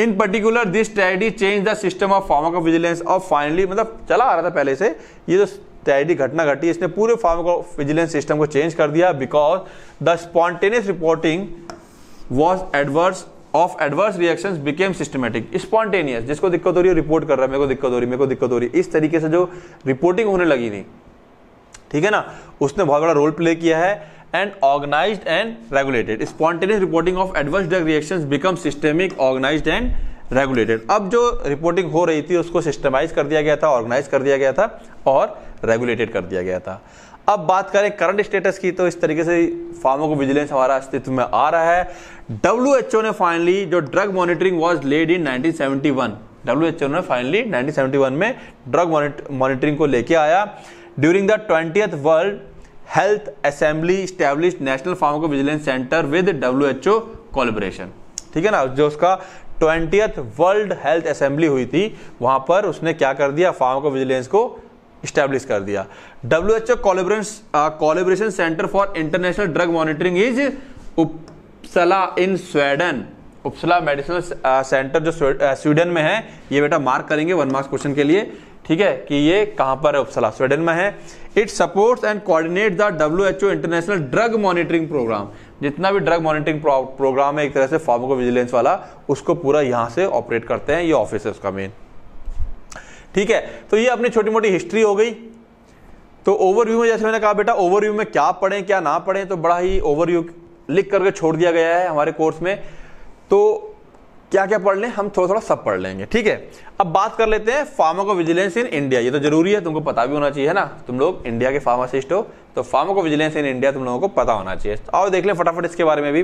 in particular this study change the system of pharma का विजिलेंस और फाइनली मतलब चला आ रहा था पहले से ये जो स्टडी घटना घटी इसने पूरे फार्मा फार्माको विजिलेंस सिस्टम को चेंज कर दिया because the spontaneous reporting was adverse of adverse reaction became systematic spontaneous जिसको दिक्कत हो रही है रिपोर्ट कर रहा है मेरे को दिक्कत हो रही है मेरे को दिक्कत हो रही है इस तरीके से जो रिपोर्टिंग होने लगी थी ठीक है ना उसने बहुत बड़ा रोल प्ले किया है and organize and regulated spontaneous reporting of adverse drug reaction become systemic organize and regulated अब जो रिपोर्टिंग हो रही थी उसको सिस्टमाइज कर दिया गया था ऑर्गेनाइज कर दिया गया था और रेगुलेटेड कर दिया गया था अब बात करें करंट स्टेटस की तो इस तरीके से फार्मों को विजिलेंस हमारा अस्तित्व में आ रहा है डब्ल्यू ने फाइनली जो drug monitoring was led in nineteen W ने फाइनली 1971 में ड्रग मॉनिटरिंग को लेके आया during the twentieth world health assembly establish national pharmacovigilance centre with W H O collaboration ठीक है ना जो उसका ट्वेंटी वर्ल्ड हेल्थ असेंबली हुई थी वहां पर उसने क्या कर दिया को विजिलेंस को स्टैब्लिश कर दिया W H O centre for international drug monitoring is Uppsala in Sweden Uppsala medicinal centre जो स्वीडन uh, में है ये बेटा मार्क करेंगे वन मार्क्स क्वेश्चन के लिए ठीक है कि ये कहां पर है उपसला स्वीडन में है it supports and coordinate the W H O international drug monitoring programme जितना भी ड्रग मॉनिटरिंग प्रोग्राम है एक तरह से फार्मोको विजिलेंस वाला उसको पूरा यहाँ से ऑपरेट करते हैं ये ऑफिस है उसका मेन ठीक है तो ये अपनी छोटी मोटी हिस्ट्री हो गई तो ओवरव्यू में जैसे मैंने कहा बेटा ओवरव्यू में क्या पढ़ें क्या ना पढ़ें तो बड़ा ही ओवरव्यू लिख करके छोड़ दिया गया है हमारे कोर्स में तो क्या क्या पढ़ लें हम थोड़ा थोड़ा सब पढ़ लेंगे ठीक है अब बात कर लेते हैं को विजिलेंस इन इंडिया ये तो जरूरी है तुमको पता भी होना चाहिए ना तुम लोग इंडिया के फार्मासिस्ट हो तो को विजिलेंस इन इंडिया तुम लोगों को पता होना चाहिए और देख लें फटाफट इसके बारे में भी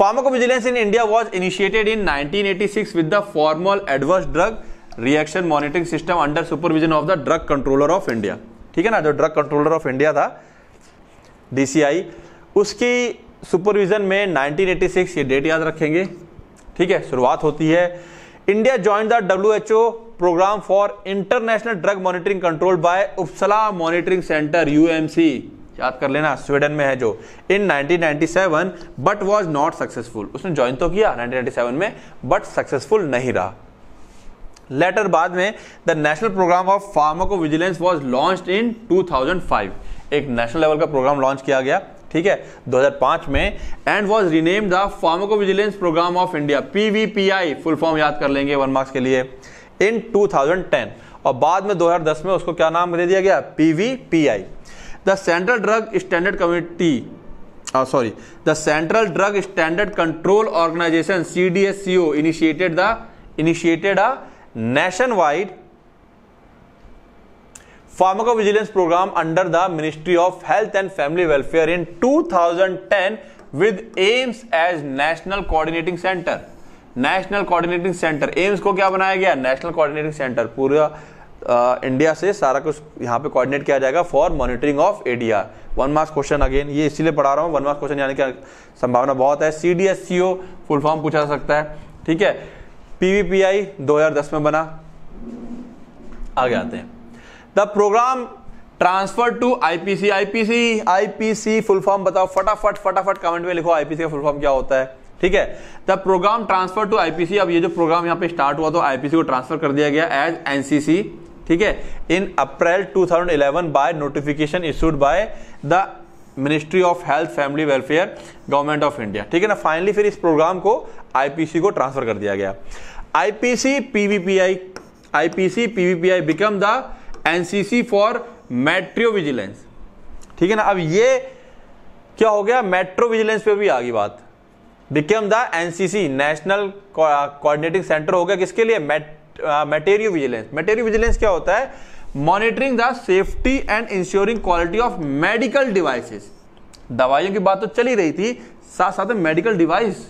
को vigilance in India was initiated in nineteen with the formal adverse drug reaction monitoring system under supervision of the drug controller of India ठीक है ना जो ड्रग कंट्रोलर ऑफ इंडिया था डीसीआई उसकी सुपरविजन में 1986 ये डेट याद रखेंगे ठीक है शुरुआत होती है India join the W program for international drug monitoring control by Uppsala monitoring centre UMC याद कर लेना स्वीडन में है जो in 1997 but was not successful उसने ज्वाइन तो किया 1997 में बट सक्सेसफुल नहीं रहा लेटर बाद में the national programme of pharmacovigilance was launch in 2005 एक नेशनल लेवल का प्रोग्राम लॉन्च किया गया ठीक है 2005 में and was renamed the pharmacovigilance programme of India PVPI full form याद कर लेंगे वन मार्क्स के लिए इन 2010 और बाद में 2010 में उसको क्या नाम दे दिया गया PVPI the central drug standard committee sorry the central drug standard control organisation C D S C O initiated the initiated a nationwide vigilance programme under the ministry of health and family welfare in 2010 with AIIMS as national coordinating centre national coordinating centre AIIMS को क्या बनाया गया नेशनल कोऑर्डिनेटिंग सेंटर पूरा इंडिया से सारा कुछ यहाँ पे कोऑर्डिनेट किया जाएगा for monitoring of ADR one marks question again ये इसीलिए पढ़ा रहा हूँ वन मार्क्स क्वेश्चन यानी कि संभावना बहुत है C D S C O full form पूछा सकता है ठीक है पीवीपीआई 2010 में बना आगे आते हैं the programme transfer to IPC IPC IPC full form बताओ फटाफट फटाफट कमेंट में लिखो आईपीसी का फुल फॉर्म क्या होता है ठीक है the programme transfer to IPC अब ये जो प्रोग्राम यहां पे स्टार्ट हुआ तो आईपीसी को ट्रांसफर कर दिया गया एज एनसीसी ठीक है in April 2011 by notification issued by the ministry of health family welfare government of India ठीक है ना फाइनली फिर इस प्रोग्राम को आईपीसी को ट्रांसफर कर दिया गया IPC PVPI IPC PVPI become the NCC for materiovigilance ठीक है ना अब ये क्या हो गया मेट्रो विजिलेंस पे भी आ गई बात become the NCC national coordinating centre हो गया किसके लिए मेटेरियो विजिलेंस मेटेरियो विजिलेंस क्या होता है monitoring the safety and ensuring quality of medical devices दवाइयों की बात तो चली रही थी साथ साथ मेडिकल डिवाइस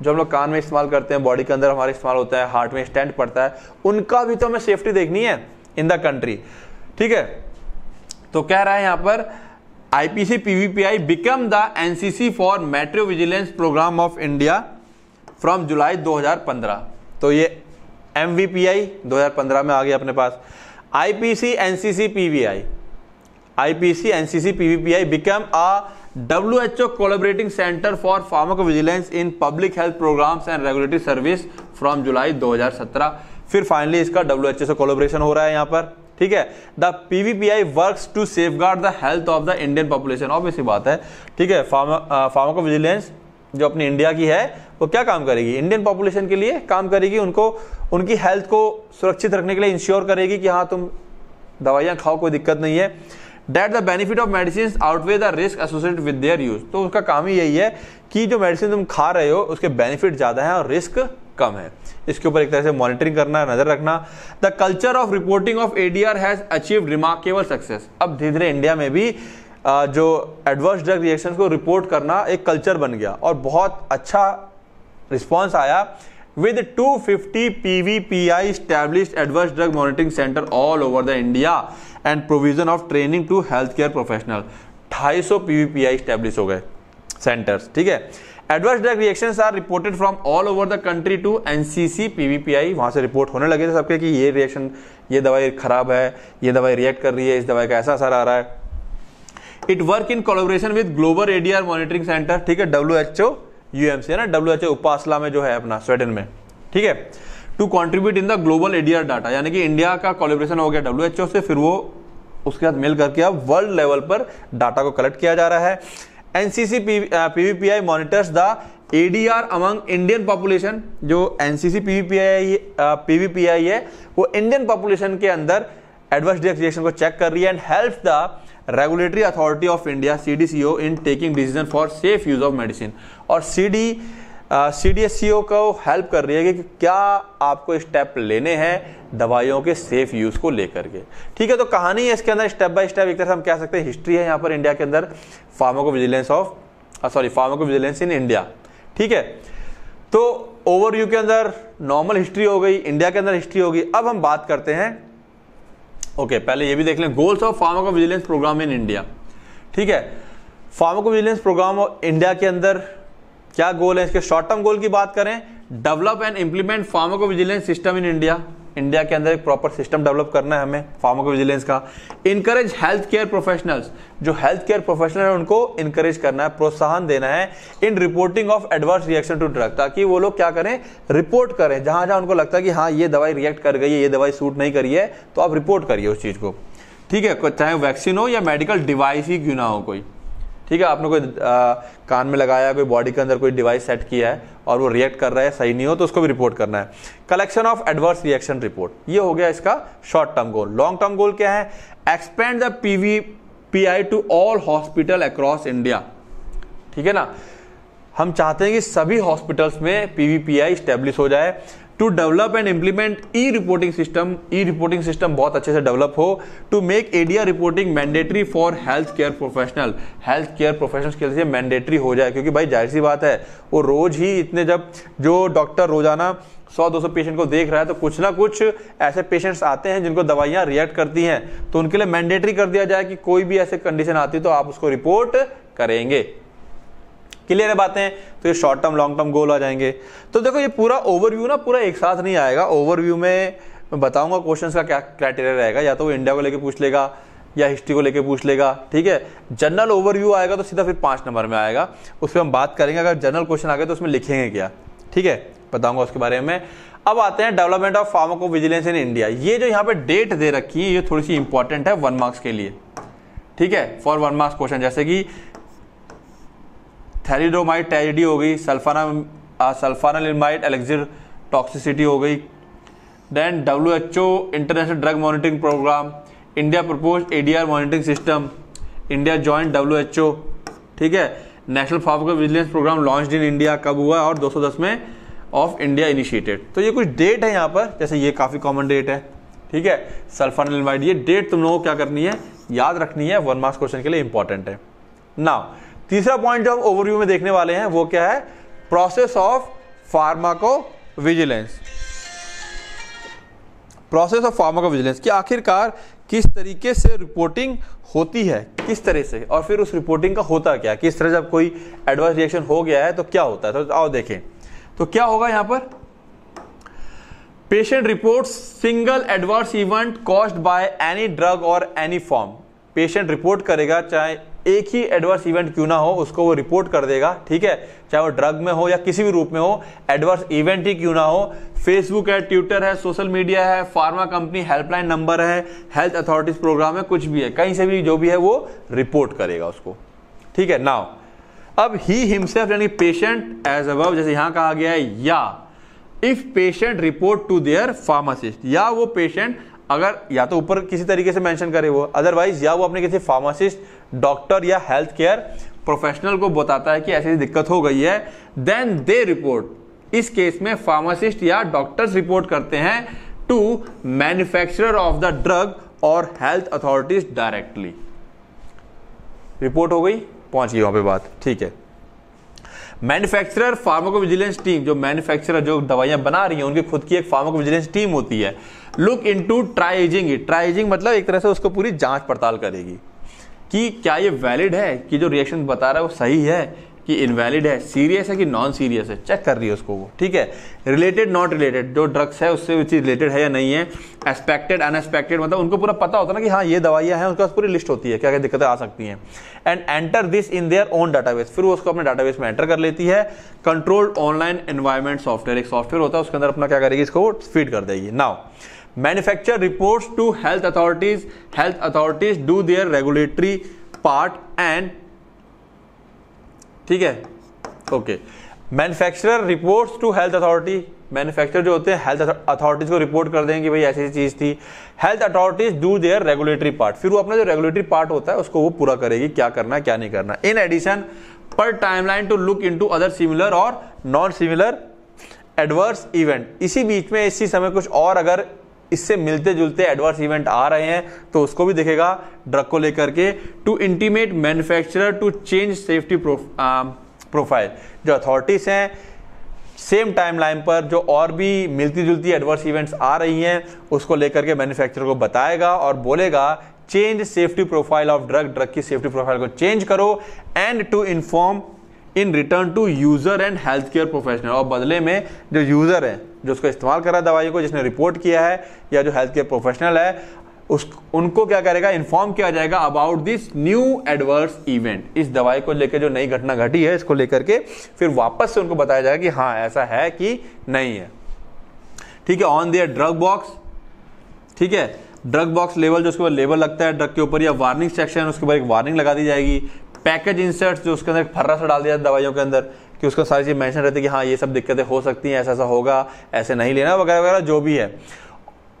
जो हम लोग कान में इस्तेमाल करते हैं बॉडी के अंदर हमारे इस्तेमाल होता है हार्ट में स्टैंड पड़ता है उनका भी तो हमें सेफ्टी देखनी है इन द कंट्री ठीक है तो कह रहा है यहां पर IPC PVPI become the NCC for materiovigilance programme of India from July 2015 तो ये एम 2015 में आ गया अपने पास IPC NCC PVI IPC NCC PVPI become a W H O collaborating centre for vigilance in public health programmes and regulatory service from July 2017 फिर फाइनली इसका डब्ल्यू एच ओ से कोलेबरेशन हो रहा है यहाँ पर ठीक है the PVPI work to safeguard the health of the Indian population obvious ही बात है ठीक है फार्मा विजिलेंस जो अपनी इंडिया की है वो क्या काम करेगी इंडियन पॉपुलेशन के लिए काम करेगी उनको उनकी हेल्थ को सुरक्षित रखने के लिए इंश्योर करेगी कि हाँ तुम दवाइयाँ खाओ कोई दिक्कत नहीं है that the benefit of medicine outweigh the risk associated with their use तो उसका काम ही यही है कि जो मेडिसिन तुम खा रहे हो उसके बेनिफिट ज़्यादा है और रिस्क कम है इसके ऊपर एक तरह से मॉनिटरिंग करना नजर रखना the culture of reporting of ADR has achieve remarkable success अब धीरे धीरे इंडिया में भी जो एडवर्स ड्रग रिएक्शन को रिपोर्ट करना एक कल्चर बन गया और बहुत अच्छा रिस्पॉन्स आया we 250 I established adverse drug monitoring centre all over the India and provision of training to health care professional ढाई सौ P V P I establish हो गए सेंटर्स ठीक है adverse drug reaction are reported from all over the country to NCC PVPI वहां से रिपोर्ट होने लगे थे सबके कि ये रिएक्शन ये दवाई खराब है ये दवाई रिएक्ट कर रही है इस दवाई का ऐसा असर आ रहा है it work in collaboration with global ADR monitoring centre ठीक है W H O U M C है ना डब्ल्यू एच ओ उपासला में जो है अपना स्वेडन में ठीक है to contribute in the global ADR data यानी कि इंडिया का कॉलेब्रेशन हो गया डब्ल्यू से फिर वो उसके साथ मिल करके अब वर्ल्ड लेवल पर डाटा को कलेक्ट किया जा रहा है NCC PVPI monitors the ADR among Indian population जो एनसीसी पीवीपीआई पीवीपीआई है वो इंडियन पॉपुलेशन के अंदर एडवर्स डिक्रिएशन को चेक कर रही है and help the regulatory authority of India CDCO in taking decision for safe use of medicine और CD C D S C O को हेल्प कर रही है कि क्या आपको स्टेप लेने हैं दवाइयों के सेफ यूज़ को लेकर के ठीक है तो कहानी है इसके अंदर स्टेप बाय स्टेप एक तरह से हम कह सकते हैं हिस्ट्री है यहाँ पर इंडिया के अंदर फार्मो को vigilance of sorry फार्मो vigilance in India ठीक है तो यू के अंदर नॉर्मल हिस्ट्री हो गई इंडिया के अंदर हिस्ट्री होगी अब हम बात करते हैं ओके okay, पहले ये भी देख लें goals of pharmacovigilance programme in India ठीक है फार्मो विजिलेंस प्रोग्राम इंडिया के अंदर क्या गोल है इसके शॉर्ट टर्म गोल की बात करें develop and implement vigilance system in India India के अंदर एक प्रॉपर सिस्टम डेवलप करना है हमें विजिलेंस का इनकरेज हेल्थ केयर प्रोफेशनल्स जो हेल्थ केयर प्रोफेशनल है उनको इनकरेज करना है प्रोत्साहन देना है in reporting of adverse reaction to drug ताकि वो लोग क्या करें रिपोर्ट करें जहां जहां उनको लगता है कि हाँ ये दवाई रिएक्ट कर गई है ये दवाई सूट नहीं करी है तो आप रिपोर्ट करिए उस चीज़ को ठीक है चाहे वैक्सीन हो या मेडिकल डिवाइस ही क्यों ना हो कोई ठीक है आपने कोई आ, कान में लगाया कोई बॉडी के अंदर कोई डिवाइस सेट किया है और वो रिएक्ट कर रहा है सही नहीं हो तो उसको भी रिपोर्ट करना है collection of adverse reaction report ये हो गया इसका short term goal long term goal क्या है expand the PV P I to all hospital across India ठीक है ना हम चाहते हैं कि सभी हॉस्पिटल्स में पीवीपीआई स्टेब्लिश हो जाए to develop and implement e reporting system e reporting system बहुत अच्छे से डेवलप हो to make ADR reporting mandatory for health care professional health care professional के लिए मैंडेटरी हो जाए क्योंकि भाई जाहिर सी बात है वो रोज ही इतने जब जो डॉक्टर रोजाना सौ दो सौ पेशेंट को देख रहा है तो कुछ ना कुछ ऐसे पेशेंट्स आते हैं जिनको दवाइयाँ रिएक्ट करती हैं तो उनके लिए मैंडेटरी कर दिया जाए कि कोई भी ऐसे कंडीशन आती है तो आप उसको रिपोर्ट करेंगे क्लियर है बातें तो ये short term long term goal आ जाएंगे तो देखो ये पूरा ओवरव्यू ना पूरा एक साथ नहीं आएगा ओवरव्यू में मैं बताऊंगा क्वेश्चन का क्या क्राइटेरिया रहेगा या तो वो इंडिया को लेकर पूछ लेगा या हिस्ट्री को लेकर पूछ लेगा ठीक है जनरल ओवरव्यू आएगा तो सीधा फिर पांच नंबर में आएगा उस पर हम बात करेंगे अगर जनरल क्वेश्चन आ गए तो उसमें लिखेंगे क्या ठीक है बताऊंगा उसके बारे में अब आते हैं development of pharmacovigilance in India ये जो यहाँ पे डेट दे रखी है ये थोड़ी सी इंपॉर्टेंट है वन मार्क्स के लिए ठीक है फॉर वन मार्क्स क्वेश्चन जैसे कि थैरिडोमाइड ट्रेजिडी हो गई सल्फाना सल्फानालिमाइड एलेक्जर टॉक्सिसिटी हो गई then W H O international drug monitoring programme India propose A D R monitoring system India joint W H O ठीक है national pharmacovigilance programme launch in India कब हुआ और 210 में ऑफ इंडिया इनिशिएटेड तो ये कुछ डेट है यहाँ पर जैसे ये काफ़ी कॉमन डेट है ठीक है सल्फानिलमाइड ये डेट तुम लोगों को क्या करनी है याद रखनी है वन मार्क्स क्वेश्चन के लिए इंपॉर्टेंट है नाउ तीसरा पॉइंट जो हम ओवरव्यू में देखने वाले हैं वो क्या है process of pharmacovigilance process of pharmacovigilance कि आखिरकार किस तरीके से रिपोर्टिंग होती है किस तरह से और फिर उस रिपोर्टिंग का होता क्या किस तरह जब कोई एडवर्स रिएक्शन हो गया है तो क्या होता है तो आओ देखें तो क्या होगा यहां पर patient report single adverse event caused by any drug और एनी फॉर्म पेशेंट रिपोर्ट करेगा चाहे एक ही एडवर्स इवेंट क्यों ना हो उसको वो रिपोर्ट कर देगा ठीक है चाहे वो ड्रग में हो या किसी भी रूप में हो एडवर्स इवेंट ही क्यों ना हो फेसबुक है ट्विटर है सोशल मीडिया है फार्मा कंपनी हेल्पलाइन नंबर है हेल्थ अथॉरिटीज प्रोग्राम है कुछ भी है कहीं से भी जो भी है वो रिपोर्ट करेगा उसको ठीक है नाउ अब ही हिमसेल्फ यानी पेशेंट एज अब जैसे यहां कहा गया है या if patient report to their pharmacist या वो पेशेंट अगर या तो ऊपर किसी तरीके से मेंशन करे वो अदरवाइज या वो अपने किसी फार्मासिस्ट डॉक्टर या हेल्थ केयर प्रोफेशनल को बताता है कि ऐसी दिक्कत हो गई है देन दे रिपोर्ट इस केस में फार्मासिस्ट या डॉक्टर्स रिपोर्ट करते हैं to manufacturer of the drug और हेल्थ अथॉरिटीज डायरेक्टली रिपोर्ट हो गई पहुंच गई वहां पे बात ठीक है मैन्युफैक्चरर विजिलेंस टीम जो मैन्युफैक्चरर जो दवाइयां बना रही हैं उनकी खुद की एक विजिलेंस टीम होती है लुक इन टू ट्राइजिंग ट्राइजिंग मतलब एक तरह से उसको पूरी जांच पड़ताल करेगी कि क्या ये वैलिड है कि जो रिएक्शन बता रहा है वो सही है कि इनवैलिड है सीरियस है कि नॉन सीरियस है चेक कर रही है उसको वो ठीक है रिलेटेड नॉट रिलेटेड जो ड्रग्स है उससे वो चीज़ रिलेटेड है या नहीं है एक्सपेक्टेड अनएक्सपेक्टेड मतलब उनको पूरा पता होता है ना कि हाँ ये दवाइयाँ हैं उनके पास पूरी लिस्ट होती है क्या क्या दिक्कतें आ सकती हैं and enter this in their own database फिर वो उसको अपने डाटाबेस में एंटर कर लेती है कंट्रोल्ड ऑनलाइन एनवायरमेंट सॉफ्टवेयर एक सॉफ्टवेयर होता है उसके अंदर अपना क्या करेगी इसको फीड कर देगी now manufacture reports to health authorities health authorities do their regulatory part and ठीक है okay manufacturer reports to health authority manufacture जो होते हैं हेल्थ अथॉरिटीज़ को रिपोर्ट कर देंगे भाई ऐसी चीज़ थी health authorities do their regulatory part फिर वो अपना जो रेगुलेटरी पार्ट होता है उसको वो पूरा करेगी क्या करना है क्या नहीं करना इन एडिशन पर timeline to look into other similar और नॉन सिमिलर एडवर्स इवेंट इसी बीच में इसी समय कुछ और अगर इससे मिलते जुलते एडवर्स इवेंट आ रहे हैं तो उसको भी देखेगा ड्रग को लेकर के to intimate manufacturer to change safety profile जो अथॉरिटीज़ हैं सेम टाइमलाइन पर जो और भी मिलती जुलती एडवर्स इवेंट्स आ रही हैं उसको लेकर के मैन्युफैक्चरर को बताएगा और बोलेगा change safety profile of drug drug की सेफ्टी प्रोफाइल को चेंज करो and to inform in return to user and health care professional और बदले में जो यूजर है जो उसको इस्तेमाल कर रहा है दवाई को जिसने रिपोर्ट किया है या जो हेल्थ केयर प्रोफेशनल है उस उनको क्या करेगा इन्फॉर्म किया जाएगा about this new adverse event इस दवाई को लेकर जो नई घटना घटी है इसको लेकर के फिर वापस से उनको बताया जाएगा कि हाँ ऐसा है कि नहीं है ठीक है ऑन दियर ड्रग बॉक्स ठीक है ड्रग बॉक्स लेवल जो उसके ऊपर लेवल लगता है ड्रग के ऊपर या वार्निंग सेक्शन उसके ऊपर एक वार्निंग लगा दी जाएगी पैकेज इंसर्ट्स जो उसके अंदर फर्रा सा डाल दिया दवाइयों के अंदर कि उसका सारी चीज़ मैंशन रहती है कि हाँ ये सब दिक्कतें हो सकती हैं ऐसा ऐसा होगा ऐसे नहीं लेना वगैरह वगैरह जो भी है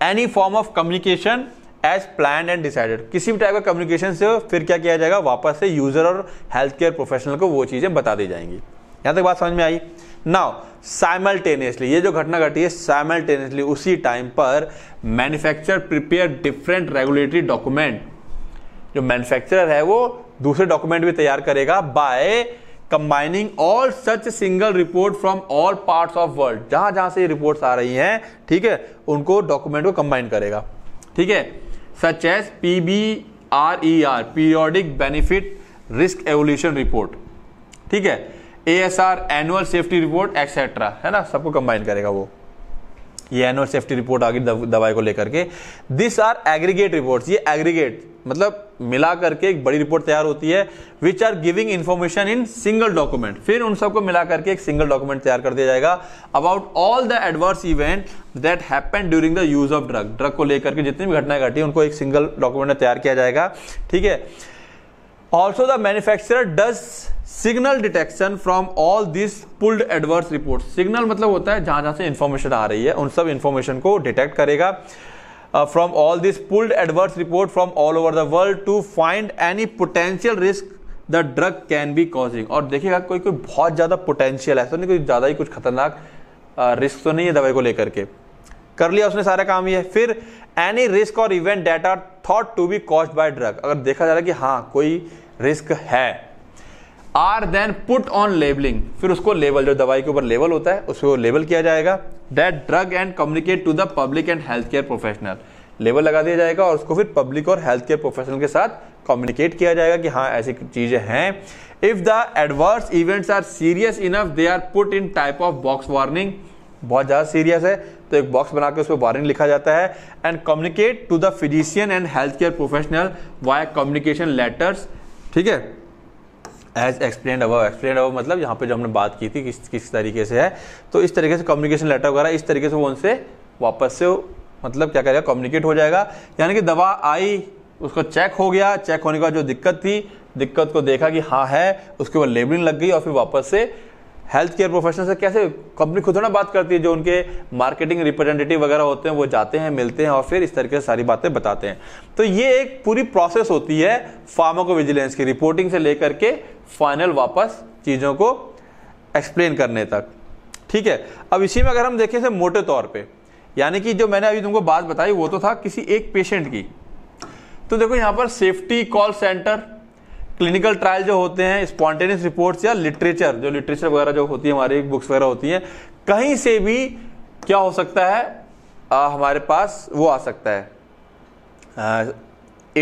any form of communication as plan and decided किसी भी टाइप का कम्युनिकेशन से फिर क्या किया जाएगा वापस से यूजर और हेल्थ केयर प्रोफेशनल को वो चीज़ें बता दी जाएंगी यहाँ तक बात समझ में आई नाउ साइमल्टेनियसली ये जो घटना घटी है साइमल्टेनियसली उसी टाइम पर manufacture prepare different regulatory document जो मैन्युफैक्चरर है वो दूसरे डॉक्यूमेंट भी तैयार करेगा by combining all such single report from all parts of world जहां जहां से रिपोर्ट आ रही हैं ठीक है उनको डॉक्यूमेंट को कंबाइन करेगा ठीक है such as P B R E R periodic benefit risk evolution report ठीक है A S R annual safety report etcetera है ना सबको कंबाइन करेगा वो ये एनुअल सेफ्टी रिपोर्ट आगे दवाई को लेकर के दिस आर एग्रीगेट रिपोर्ट ये एग्रीगेट मतलब मिला करके एक बड़ी रिपोर्ट तैयार होती है which are giving information in single document फिर उन सबको मिला करके एक सिंगल डॉक्यूमेंट तैयार कर दिया जाएगा about all the adverse event that happen during the use of drug drug को लेकर के जितनी भी घटनाएं घटी उनको एक सिंगल डॉक्यूमेंट तैयार किया जाएगा ठीक है also the manufacture does signal detection from all this pulled adverse report signal मतलब होता है जहां जहां से इंफॉर्मेशन आ रही है उन सब इंफॉर्मेशन को डिटेक्ट करेगा from all this pulled adverse report from all over the world to find any potential risk the drug can be causing और देखिएगा कोई कोई बहुत ज़्यादा पोटेंशियल है ऐसा नहीं कोई ज़्यादा ही कुछ खतरनाक रिस्क uh, तो नहीं है दवाई को लेकर के कर लिया उसने सारा काम ये फिर एनी रिस्क और event that are thought to be cause by drug अगर देखा जा रहा है कि हाँ कोई रिस्क है are then put on labelling फिर उसको लेबल जो दवाई के ऊपर लेबल होता है उसको लेबल किया जाएगा that drug and communicate to the public and health care professional label लगा दिया जाएगा और उसको फिर पब्लिक और हेल्थ केयर प्रोफेशनल के साथ कम्युनिकेट किया जाएगा कि हाँ ऐसी चीज़ें हैं if the adverse events are serious enough they are put in type of box warning बहुत ज़्यादा सीरियस है तो एक बॉक्स बनाकर उसमें वार्निंग लिखा जाता है and communicate to the physician and health care professional via communication letters ठीक है as explain above explain above मतलब यहाँ पे जो हमने बात की थी किस किस तरीके से है तो इस तरीके से कम्युनिकेशन लेटर वगैरह इस तरीके से वो उनसे वापस से मतलब क्या करेगा कम्युनिकेट हो जाएगा यानी कि दवा आई उसको चेक हो गया चेक होने के बाद जो दिक्कत थी दिक्कत को देखा कि हाँ है उसके ऊपर लेबलिंग लग गई और फिर वापस से हेल्थ केयर प्रोफेशनल से कैसे कंपनी खुद ना बात करती है जो उनके मार्केटिंग रिप्रेजेंटेटिव वगैरह होते हैं वो जाते हैं मिलते हैं और फिर इस तरीके से सारी बातें बताते हैं तो ये एक पूरी प्रोसेस होती है फार्माको विजिलेंस की रिपोर्टिंग से लेकर के फाइनल वापस चीज़ों को एक्सप्लेन करने तक ठीक है अब इसी में अगर हम देखें से मोटे तौर पर यानी कि जो मैंने अभी तुमको बात बताई वो तो था किसी एक पेशेंट की तो देखो यहाँ पर safety call centre clinical trial जो होते हैं स्पॉन्टेनियस रिपोर्ट्स या लिटरेचर जो लिटरेचर वगैरह जो होती है हमारी बुक्स वगैरह होती हैं कहीं से भी क्या हो सकता है आ, हमारे पास वो आ सकता है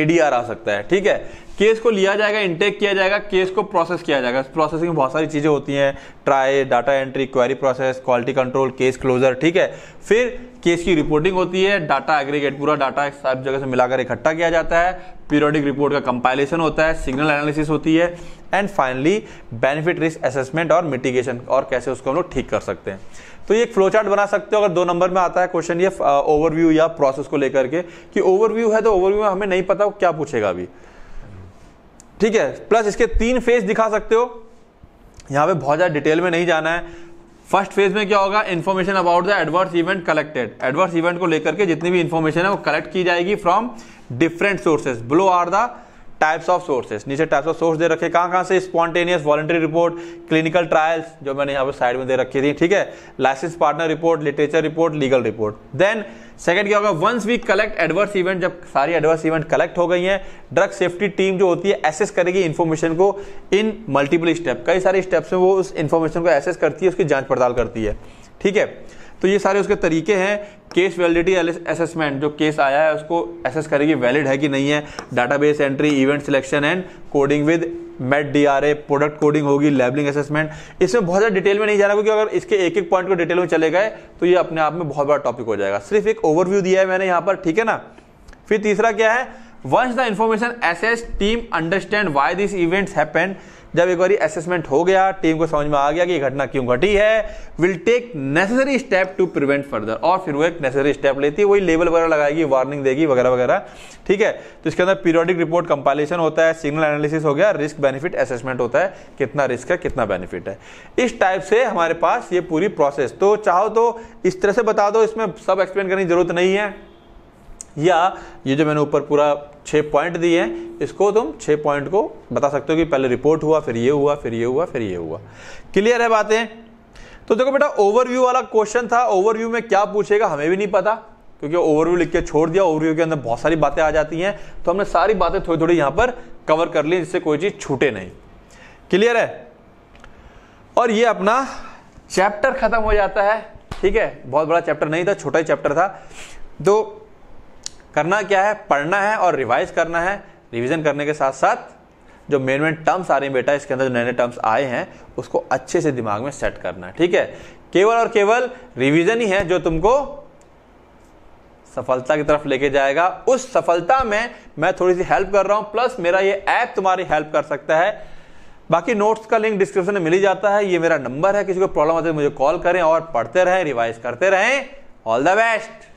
एडीआर आ सकता है ठीक है केस को लिया जाएगा इंटेक किया जाएगा केस को प्रोसेस किया जाएगा प्रोसेसिंग में बहुत सारी चीज़ें होती हैं triage data entry query process quality control case closure ठीक है फिर केस की रिपोर्टिंग होती है डाटा एग्रीगेट पूरा डाटा सब जगह से मिलाकर इकट्ठा किया जाता है पीरियोडिक रिपोर्ट का कंपाइलेशन होता है सिग्नल एनालिसिस होती है and finally benefit risk assessment और मिटिगेशन और कैसे उसको हम लोग ठीक कर सकते हैं तो ये एक फ्लो चार्ट बना सकते हो अगर दो नंबर में आता है क्वेश्चन ये ओवरव्यू या प्रोसेस को लेकर के कि ओवरव्यू है तो ओवरव्यू में हमें नहीं पता क्या पूछेगा अभी ठीक है प्लस इसके तीन फेज दिखा सकते हो यहां पे बहुत ज़्यादा डिटेल में नहीं जाना है फर्स्ट फेज में क्या होगा information about the adverse event collected adverse event को लेकर के जितनी भी इन्फॉर्मेशन है वो कलेक्ट की जाएगी from different sources below are the types of sources नीचे टाइप्स ऑफ सोर्स दे रखे कहाँ कहाँ से spontaneous voluntary report clinical trials जो मैंने यहाँ पर साइड में दे रखी थी ठीक है licence partner report literature report legal report then second क्या होगा once we collect adverse event जब सारी एडवर्स इवेंट कलेक्ट हो गई है ड्रग सेफ्टी टीम जो होती है एसेस करेगी इन्फॉर्मेशन को इन मल्टीपल स्टेप कई सारे स्टेप्स में वो उस इन्फॉर्मेशन को एसेस करती है उसकी जांच पड़ताल करती है ठीक है तो ये सारे उसके तरीके हैं केस वैलिडिटी असेसमेंट जो केस आया है उसको असेस करेगी वैलिड है कि नहीं है database entry event selection and coding with MedDRA product coding होगी लेबलिंग असेसमेंट इसमें बहुत ज़्यादा डिटेल में नहीं जाना क्योंकि अगर इसके एक एक पॉइंट को डिटेल में चले गए तो ये अपने आप में बहुत बड़ा टॉपिक हो जाएगा सिर्फ एक ओवरव्यू दिया है मैंने यहाँ पर ठीक है ना फिर तीसरा क्या है once the information assess team understand why this events happen जब एक बार असेसमेंट हो गया टीम को समझ में आ गया कि घटना क्यों घटी है will take necessary step to prevent further और फिर वो एक नेसेसरी स्टेप लेती है वही लेबल वगैरह लगाएगी वार्निंग देगी वगैरह वगैरह ठीक है तो इसके अंदर पीरियोडिक रिपोर्ट कंपाइलेशन होता है सिग्नल एनालिसिस हो गया रिस्क बेनिफिट असेसमेंट होता है कितना रिस्क है कितना बेनिफिट है इस टाइप से हमारे पास ये पूरी प्रोसेस तो चाहो तो इस तरह से बता दो इसमें सब एक्सप्लेन करने की जरूरत नहीं है या ये जो मैंने ऊपर पूरा छः पॉइंट दिए हैं इसको तुम छः पॉइंट को बता सकते हो कि पहले रिपोर्ट हुआ फिर ये हुआ फिर ये हुआ फिर ये हुआ क्लियर है बातें तो देखो बेटा ओवरव्यू वाला क्वेश्चन था ओवरव्यू में क्या पूछेगा हमें भी नहीं पता क्योंकि ओवरव्यू लिख के छोड़ दिया ओवरव्यू के अंदर बहुत सारी बातें आ जाती हैं तो हमने सारी बातें थोड़ी थोड़ी यहाँ पर कवर कर ली जिससे कोई चीज़ छूटे नहीं क्लियर है और ये अपना चैप्टर खत्म हो जाता है ठीक है बहुत बड़ा चैप्टर नहीं था छोटा ही चैप्टर था तो करना क्या है पढ़ना है और रिवाइज करना है रिविजन करने के साथ साथ जो मेन मेन टर्म्स आ रहे हैं बेटा इसके अंदर जो नए नए टर्म्स आए हैं उसको अच्छे से दिमाग में सेट करना है ठीक है केवल और केवल रिवीजन ही है जो तुमको सफलता की तरफ लेके जाएगा उस सफलता में मैं थोड़ी सी हेल्प कर रहा हूं प्लस मेरा ये ऐप तुम्हारी हेल्प कर सकता है बाकी नोट्स का लिंक डिस्क्रिप्शन में मिल ही जाता है ये मेरा नंबर है किसी को प्रॉब्लम आती है तो मुझे कॉल करें और पढ़ते रहें रिवाइज करते रहें ऑल द बेस्ट